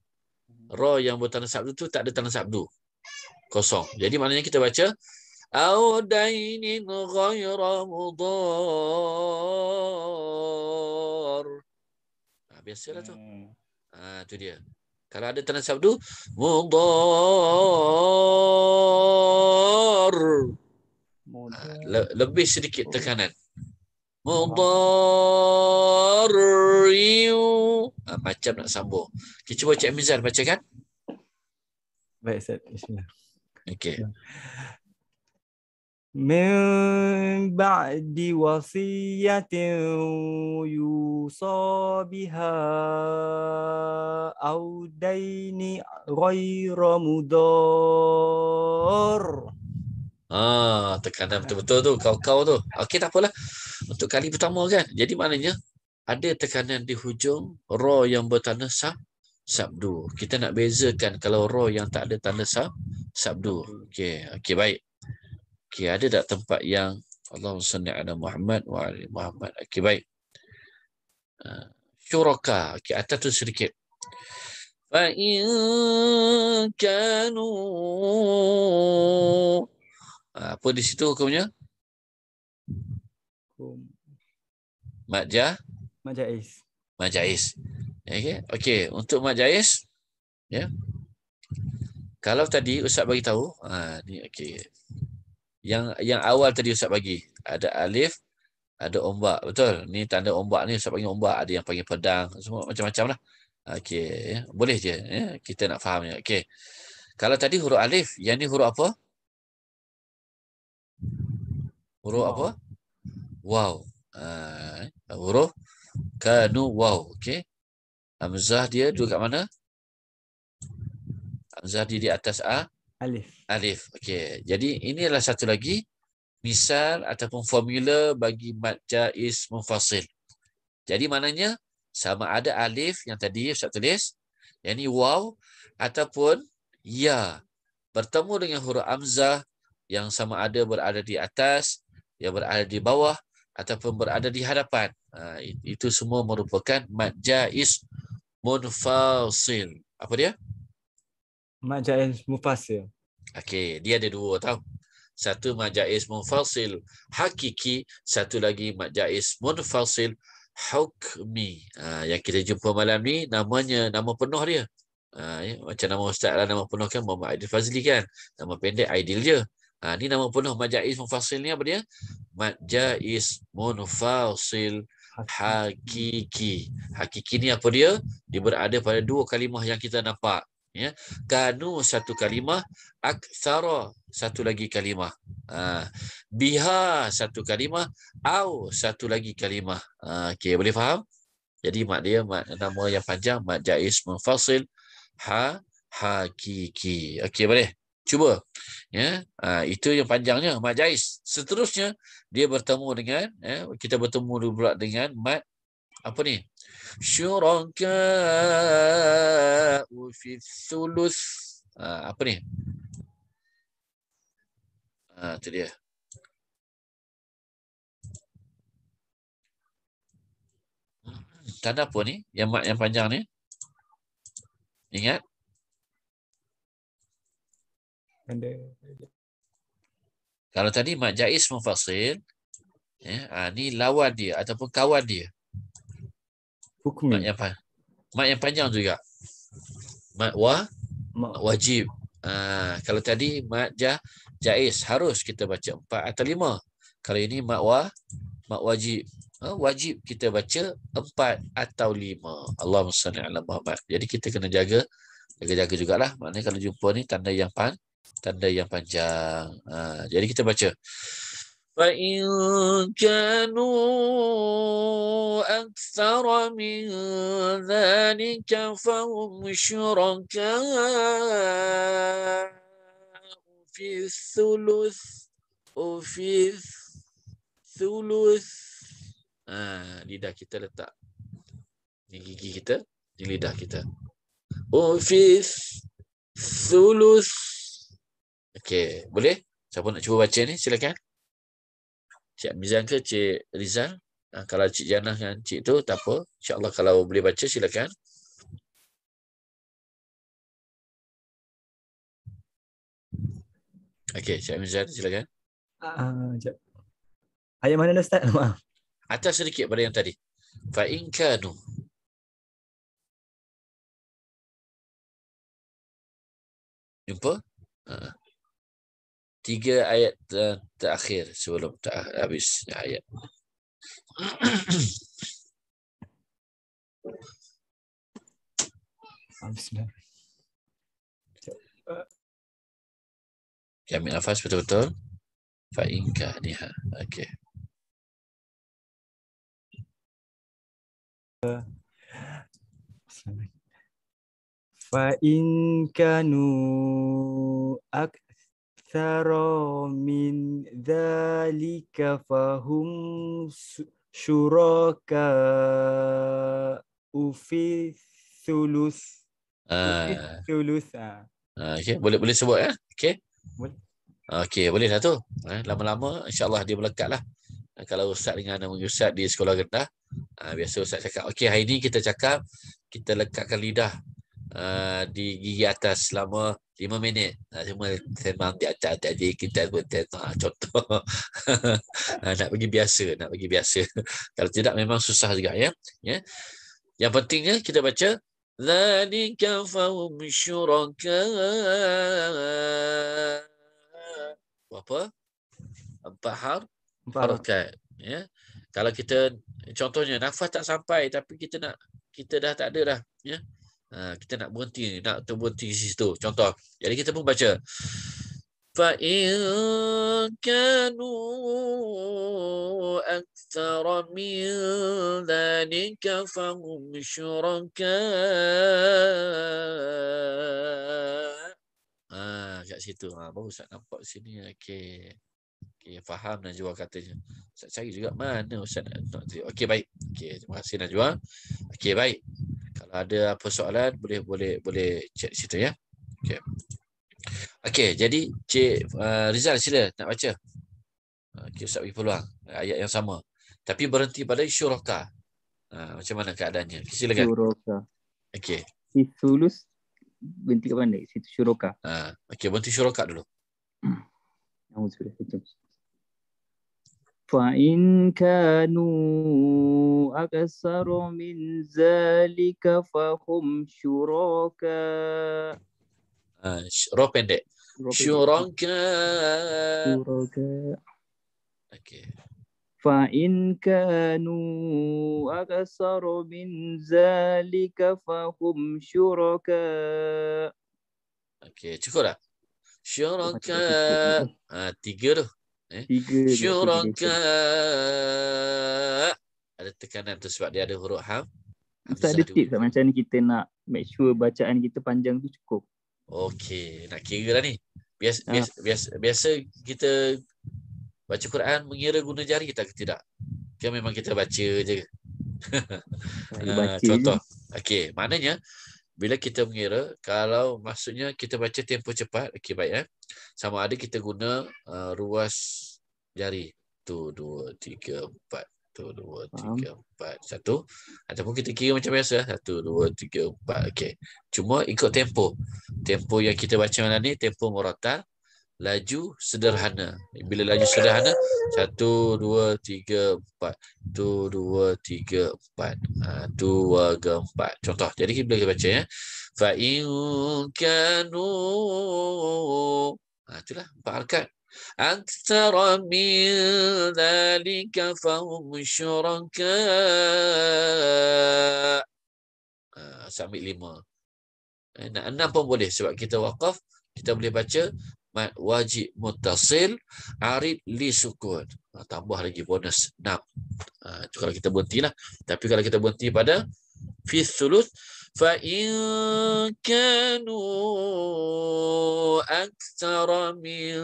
S1: mhm. ra yang bertanda sabdu tu tak ada tanda sabdu kosong jadi maknanya kita baca au dainin ghayra mudar ah, biasalah tu hmm. ah tu dia kalau ada tanda sabdu, mudar. Ah, lebih sedikit tekanan. Mudar. Ah, macam nak sambung. Kita cuba Cik Mizan baca kan?
S4: Baik, Ustaz. Bismillah. Okey. من بعد وصية يوصى بها أو دين
S1: Ah, tekanan betul-betul tu, kau-kau tu. Okey, tak apalah. Untuk kali pertama kan. Jadi maknanya, ada tekanan di hujung, roh yang bertanda sab, sabdu. Kita nak bezakan kalau roh yang tak ada tanda sab, sabdu. Okey, okey baik. Okey, ada tak tempat yang Allahumma salli ala Muhammad wa ala Muhammad. Okey, baik. Ah, syuraka. Okey, atas tu sedikit. Fa'in kanu. Ah, apa di situ hukumnya? Hukum. Matja?
S4: Majais.
S1: Majais. Okey, okay. untuk Majais. Ya. Yeah. Kalau tadi Ustaz bagi tahu, ha, ni okey yang yang awal tadi Ustaz bagi ada alif ada ombak betul ni tanda ombak ni Ustaz panggil ombak ada yang panggil pedang semua macam-macam lah okey boleh je ya? kita nak faham ya okey kalau tadi huruf alif yang ni huruf apa huruf apa wow uh, ah, huruf kanu wow okey hamzah dia duduk kat mana hamzah dia di atas a Alif. Alif. Okey. Jadi inilah satu lagi misal ataupun formula bagi mad jaiz munfasil. Jadi maknanya sama ada alif yang tadi Ustaz tulis, yakni waw ataupun ya bertemu dengan huruf amzah yang sama ada berada di atas, yang berada di bawah ataupun berada di hadapan. Ha, itu semua merupakan mad jaiz munfasil. Apa dia?
S4: Majais mufasil.
S1: Okey, dia ada dua tau. Satu majais mufasil hakiki, satu lagi majais mufasil hukmi. Ah yang kita jumpa malam ni namanya nama penuh dia. Ah ya, macam nama ustaz lah nama penuh kan Muhammad Aidil Fazli kan. Nama pendek Aidil je. Ah ni nama penuh majais mufasil ni apa dia? Majais mufasil munfasil hakiki. Hakiki ni apa dia? Dia berada pada dua kalimah yang kita nampak ya kanu satu kalimah aksara satu lagi kalimah ha. biha satu kalimah au satu lagi kalimah ha. okey boleh faham jadi mak dia mak, nama yang panjang mad jaiz munfasil ha hakiki okey boleh cuba ya ha, itu yang panjangnya mad jaiz seterusnya dia bertemu dengan ya, kita bertemu dulu pula dengan mad apa ni شركاء في الثلث apa
S3: ni ah dia tanda apa ni yang yang panjang ni ingat
S1: kalau tadi mad jaiz mufassil ya eh, ah, ni lawan dia ataupun kawan dia Hukmi. Mat yang, mat yang panjang juga. Mat wa mat wajib. Ah kalau tadi mat ja jaiz harus kita baca empat atau lima. Kalau ini mat wa mat wajib. Uh, wajib kita baca empat atau lima. Allah SWT. Muhammad. Jadi kita kena jaga jaga-jaga jugalah. Maknanya kalau jumpa ni tanda yang pan tanda yang panjang. Uh, jadi kita baca. Fa in kanu أكثر من ذلك فهم شركاء في الثلث وفي الثلث آه لذا kita letak di gigi kita di lidah kita وفي الثلث Okey, boleh siapa nak cuba baca ni silakan Cik Mizan ke Cik Rizal Ha, kalau Cik Janah dan Cik tu tak apa. InsyaAllah kalau
S3: boleh baca silakan. Okey, Cik Mizan silakan.
S4: Uh, Ayat mana dah start?
S3: Atas sedikit pada yang tadi. Fa'inkanu. Jumpa? Ha. Tiga ayat uh, terakhir sebelum tak habis ayat. Okay, ambil nafas betul-betul. Fa'inka niha. Okay.
S4: Fa'inka nu ak aktharo min dhalika fahum syuraka ufi thulus. Ufi thulus. Ah. Ah. Ah, okay,
S1: boleh boleh sebut ya? Eh?
S4: Okay. Boleh.
S1: Okay, boleh lah tu. Eh, lama-lama, insyaAllah dia melekat lah. Eh, kalau Ustaz dengan Nama Ustaz di sekolah rendah, biasa Ustaz cakap, okay, hari ni kita cakap, kita lekatkan lidah di gigi atas selama lima minit uh, cuma sembang di atas tadi kita buat test contoh ha, nak pergi biasa nak pergi biasa kalau tidak memang susah juga ya ya yang pentingnya kita baca zalika fahum syuraka apa empat har harakat ya kalau kita contohnya nafas tak sampai tapi kita nak kita dah tak ada dah ya Ah, kita nak berhenti nak terhenti di situ contoh jadi kita pun baca fa kanu اكثر من ذلك فهم شركاء ah kat situ ha baru saya nampak sini okey okey faham dan jual katanya saya cari juga mana ustaz nak okey baik okey terima kasih dan jual. okey baik kalau ada apa soalan boleh boleh boleh chat situ ya. Okey. Okey, jadi Cik uh, Rizal sila nak baca. Okey, Ustaz bagi peluang ayat yang sama. Tapi berhenti pada isu roka. Uh, ha, macam mana keadaannya? Silakan. Isu
S2: roka. Okey. Si sulus berhenti ke mana? Situ syuroka. Uh, ha,
S1: Okey, berhenti syuroka dulu. Hmm.
S2: sudah فإن كانوا أكثر من ذلك فهم شركاء آه، شركاء شركاء فإن كانوا أكثر من ذلك فهم شركاء Okey, cukup
S1: شركاء Syuraka. Ha, tiga tu. Eh? Syuraka. Ada tekanan tu sebab dia ada huruf ham.
S2: Tak ada tip tak macam ni kita nak make sure bacaan kita panjang tu cukup.
S1: Okay nak kira lah ni. bias ha. bias biasa, kita baca Quran mengira guna jari kita ke tidak? Ke kan memang kita baca je? baca uh, contoh. Okey, maknanya bila kita mengira kalau maksudnya kita baca tempo cepat okey baik eh sama ada kita guna uh, ruas jari 1 2 3 4 1 2 3 4 ataupun kita kira macam biasa 1 2 3 4 okey cuma ikut tempo tempo yang kita baca ni tempo murattal laju sederhana. Bila laju sederhana, satu, dua, tiga, empat. Satu, dua, tiga, empat. Ha, dua, ke empat. Contoh. Jadi kita boleh baca ya. Fa'in kanu. Ha, itulah empat harkat. أكثر من ذلك فهم شركاء سامي لما أنا أنا بقول Sebab kita wakaf, kita boleh baca mat wajib muttasil arid li sukun ha, tambah lagi bonus 6 ha, ah, itu kalau kita berhenti lah tapi kalau kita berhenti pada fi thulut fa in kanu akthara min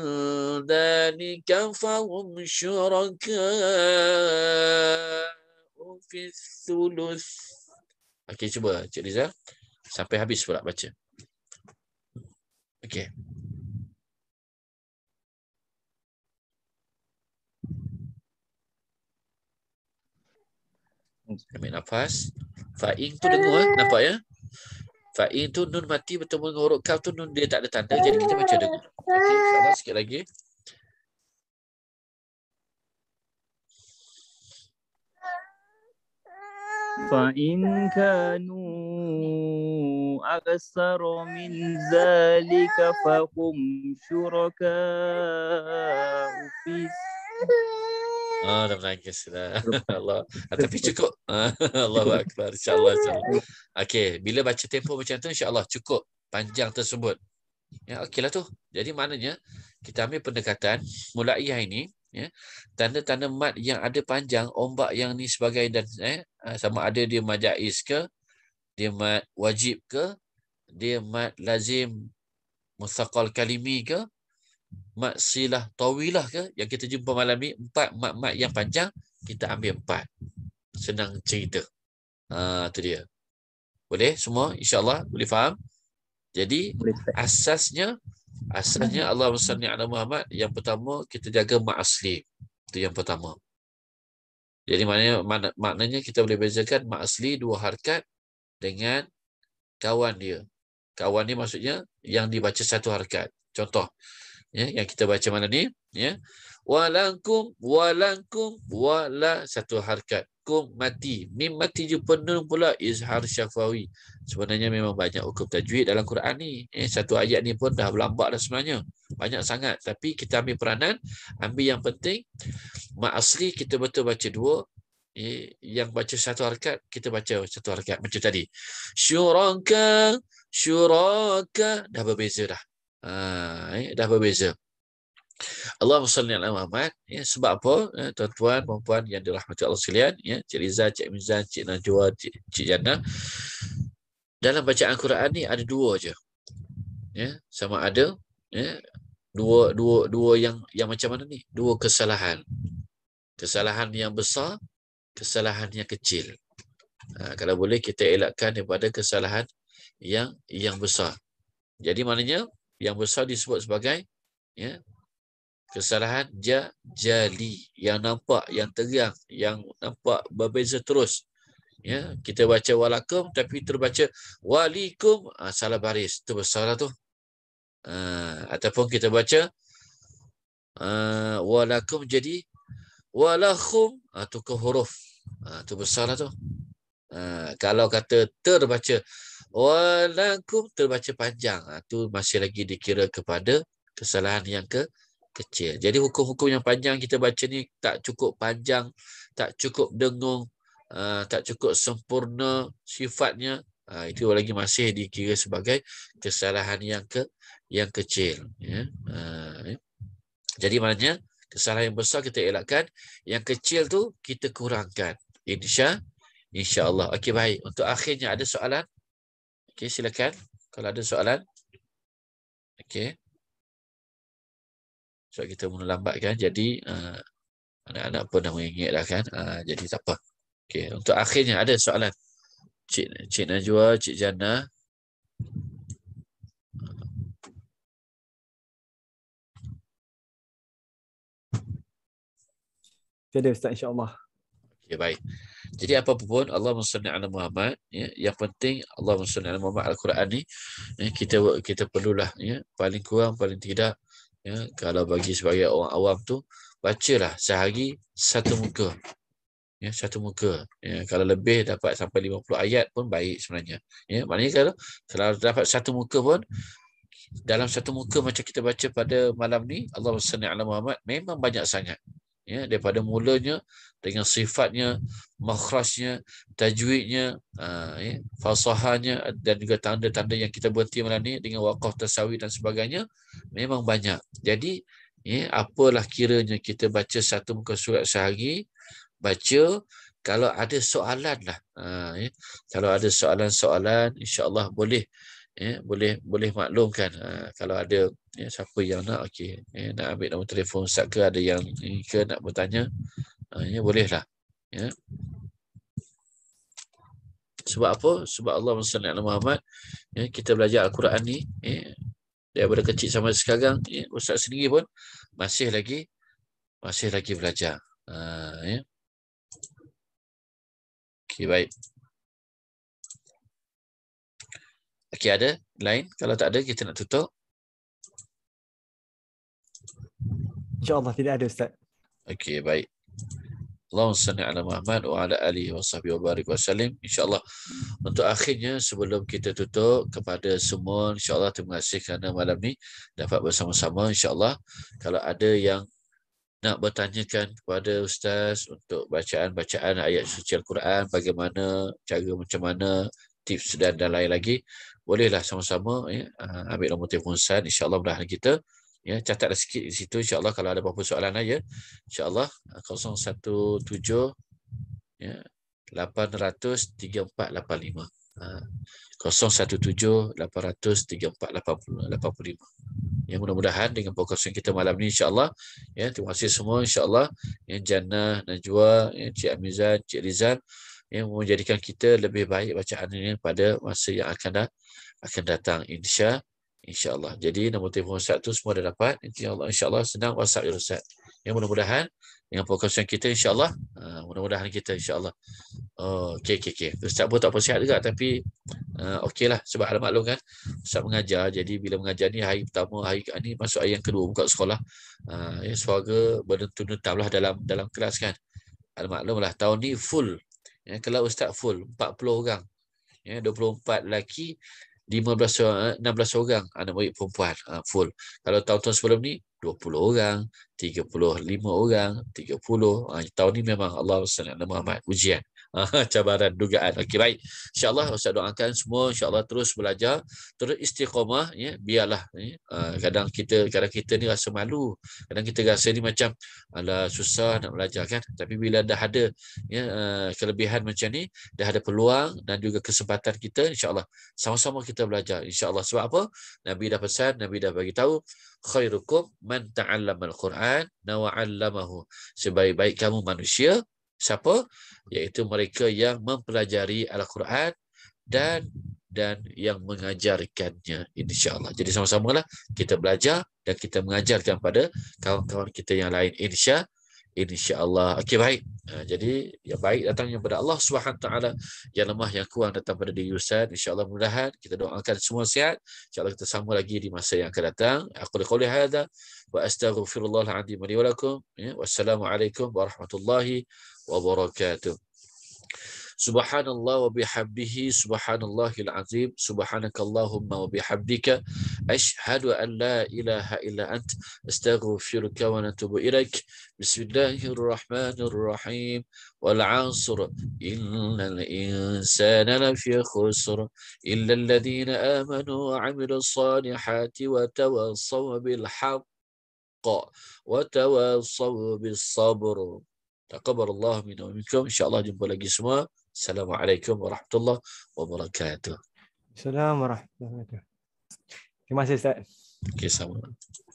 S1: dhalika fa hum syuraka fi thulut okey cuba cik Rizal sampai habis pula baca Okay.
S3: Ambil nafas. Fa'in
S4: tu
S1: dengar, eh? nampak ya? Fa'in tu nun mati betul dengan huruf kaf tu nun dia tak ada tanda. Jadi kita baca dengar.
S3: Okey, sama sikit
S1: lagi.
S2: فإن kanu أكثر من ذلك فهم شركاء في
S1: Ah dah menangis dah. Allah. Ah, tapi cukup. Allahu akbar. Insya-Allah insya-Allah. Okey, bila baca tempo macam tu insya-Allah cukup panjang tersebut. Ya okeylah tu. Jadi maknanya kita ambil pendekatan mulai mulaiyah ini ya tanda-tanda mad yang ada panjang ombak yang ni sebagai dan eh ah, sama ada dia majais ke dia mad wajib ke dia mad lazim musaqqal kalimi ke maksilah tawilah ke yang kita jumpa malam ni empat mat-mat yang panjang kita ambil empat senang cerita ha tu dia boleh semua insyaallah boleh faham jadi boleh. asasnya asasnya Allah hmm. sallallahu Muhammad yang pertama kita jaga mak asli itu yang pertama jadi maknanya maknanya kita boleh bezakan mak asli dua harkat dengan kawan dia kawan dia maksudnya yang dibaca satu harkat. contoh ya yang kita baca mana ni ya walankum walankum wala satu harakat kum mati mim mati je penuh pula izhar syafawi sebenarnya memang banyak hukum tajwid dalam Quran ni eh, satu ayat ni pun dah berlambak dah sebenarnya banyak sangat tapi kita ambil peranan ambil yang penting mak asli kita betul baca dua ya, yang baca satu harakat kita baca satu harakat macam tadi syuraka syuraka dah berbeza dah Ha, eh, dah berbeza. Allah salli ala Muhammad. Ya, sebab apa? Ya, tuan-tuan, puan-puan yang dirahmati Allah sekalian. Ya, Cik Liza, Cik Mizan, Cik Najwa, Cik, Cik Jana. Dalam bacaan Quran ni ada dua je. Ya, sama ada ya, dua dua dua yang yang macam mana ni? Dua kesalahan. Kesalahan yang besar, kesalahan yang kecil. Ha, kalau boleh kita elakkan daripada kesalahan yang yang besar. Jadi maknanya yang besar disebut sebagai ya, kesalahan jajali yang nampak yang terang yang nampak berbeza terus ya kita baca walakum tapi terbaca walikum ha, salah baris tu besarlah tu ha, ataupun kita baca ha, walakum jadi walakum atau ha, ke huruf ha, tu besarlah tu ha, kalau kata terbaca walakum terbaca panjang. Ha, masih lagi dikira kepada kesalahan yang ke kecil. Jadi hukum-hukum yang panjang kita baca ni tak cukup panjang, tak cukup dengung, uh, tak cukup sempurna sifatnya. Uh, itu lagi masih dikira sebagai kesalahan yang ke yang kecil. Ya. Uh, jadi maknanya kesalahan yang besar kita elakkan, yang kecil tu kita kurangkan. Insya, insya Allah. Okey baik. Untuk akhirnya
S3: ada soalan. Okey, silakan kalau ada soalan. Okey. Sebab kita mula lambat kan. Jadi uh, anak-anak
S1: uh, pun dah mengingat dah kan. Uh, jadi tak apa. Okey, untuk akhirnya ada soalan. Cik,
S3: Cik Najwa, Cik Jana.
S4: Okey, ada Ustaz insyaAllah.
S3: Okey, baik. Jadi apa pun Allah Subhanahu ala Muhammad ya
S1: yang penting Allah Subhanahu ala Muhammad Al-Quran ni ya, kita kita perlulah ya paling kurang paling tidak ya kalau bagi sebagai orang awam tu baca lah sehari satu muka. Ya satu muka. Ya kalau lebih dapat sampai 50 ayat pun baik sebenarnya. Ya maknanya kalau kalau dapat satu muka pun dalam satu muka macam kita baca pada malam ni Allah Subhanahu ala Muhammad memang banyak sangat ya daripada mulanya dengan sifatnya makhrajnya tajwidnya uh, ya, fasahahnya dan juga tanda-tanda yang kita berhenti malam ni dengan waqaf tasawi dan sebagainya memang banyak jadi ya apalah kiranya kita baca satu muka surat sehari baca kalau ada soalan lah uh, ah, ya kalau ada soalan-soalan insyaallah boleh ya boleh boleh maklumkan ha, kalau ada ya, siapa yang nak okey ya, nak ambil nombor telefon ustaz ke ada yang ini ke nak bertanya ha, ya bolehlah ya sebab apa sebab Allah Subhanahu Wa Muhammad ya kita belajar al-Quran ni ya daripada kecil sampai sekarang ya, ustaz sendiri pun masih lagi masih lagi belajar
S3: ha, ya Okay, baik. Okey, ada lain? Kalau tak ada, kita nak tutup.
S4: InsyaAllah tidak ada, Ustaz.
S3: Okey, baik.
S1: Allahumma salli ala Muhammad wa ala alihi wa sahbihi wa barik wa salim. InsyaAllah. Untuk akhirnya, sebelum kita tutup, kepada semua, Insya Allah terima kasih kerana malam ni dapat bersama-sama, Insya Allah Kalau ada yang nak bertanyakan kepada Ustaz untuk bacaan-bacaan ayat suci Al-Quran, bagaimana, cara macam mana, tips dan, dan lain lagi, bolehlah sama-sama ya, ah, ambil nombor telefon San. InsyaAllah mudah kita ya, catat dah sikit di situ. InsyaAllah kalau ada apa-apa soalan aja. Ya. InsyaAllah 017 ah, ya, 800-3485 ah, Yang mudah-mudahan dengan perkongsian kita malam ni. insyaAllah ya, Terima kasih semua insyaAllah Yang Jannah, Najwa, ya, Cik Amizan, Cik Rizal yang menjadikan kita lebih baik bacaan ini pada masa yang akan dat akan datang insya insyaallah. Jadi nombor telefon Ustaz tu semua dah dapat. Insyaallah insyaallah senang WhatsApp ya Ustaz. Yang mudah-mudahan dengan fokusan kita insyaallah uh, mudah-mudahan kita insyaallah. Oh, okey oh, okey okey. Ustaz pun tak apa sihat juga tapi uh, okeylah sebab ada maklum kan. Ustaz mengajar jadi bila mengajar ni hari pertama hari ni masuk hari yang kedua buka sekolah. Uh, ya suara berdentu-dentu dalam dalam kelas kan. Ada maklumlah tahun ni full ya kalau ustaz full 40 orang ya 24 lelaki 15 16 eh, orang anak murid perempuan ah, full kalau tahun-tahun sebelum ni 20 orang 35 orang 30 ah, tahun ni memang Allah SWT Muhammad ujian Ah, cabaran dugaan. Okey baik. Insya-Allah saya doakan semua insya-Allah terus belajar, terus istiqamah ya. Biarlah ya. Ah, kadang kita kadang kita ni rasa malu. Kadang kita rasa ni macam ala susah nak belajar kan. Tapi bila dah ada ya ah, kelebihan macam ni, dah ada peluang dan juga kesempatan kita insya-Allah sama-sama kita belajar insya-Allah. Sebab apa? Nabi dah pesan, Nabi dah bagi tahu khairukum man ta'allama al-Quran wa 'allamahu. Sebaik-baik kamu manusia siapa iaitu mereka yang mempelajari al-Quran dan dan yang mengajarkannya insya-Allah. Jadi sama-samalah kita belajar dan kita mengajarkan pada kawan-kawan kita yang lain insya insya-Allah. Okey baik. Ha, jadi yang baik datangnya kepada Allah Subhanahu taala, yang lemah yang kuat datang pada diri Ustaz. Insya-Allah mudah-mudahan kita doakan semua sihat. Insya-Allah kita sama lagi di masa yang akan datang. Aku qouli hadza wa astaghfirullah li wa lakum. Ya, wassalamualaikum warahmatullahi وبركاته سبحان الله وبحمده سبحان الله العظيم سبحانك اللهم وبحمدك أشهد أن لا إله إلا أنت أستغفرك ونتوب إليك بسم الله الرحمن الرحيم والعصر إن الإنسان لفي خسر إلا الذين آمنوا وعملوا الصالحات وتواصوا بالحق وتواصوا بالصبر Taqabbalallahu minna wa minkum. Insya-Allah jumpa lagi semua. Assalamualaikum warahmatullahi
S3: wabarakatuh.
S4: Assalamualaikum warahmatullahi wabarakatuh. Terima kasih Ustaz.
S3: Okay, sama.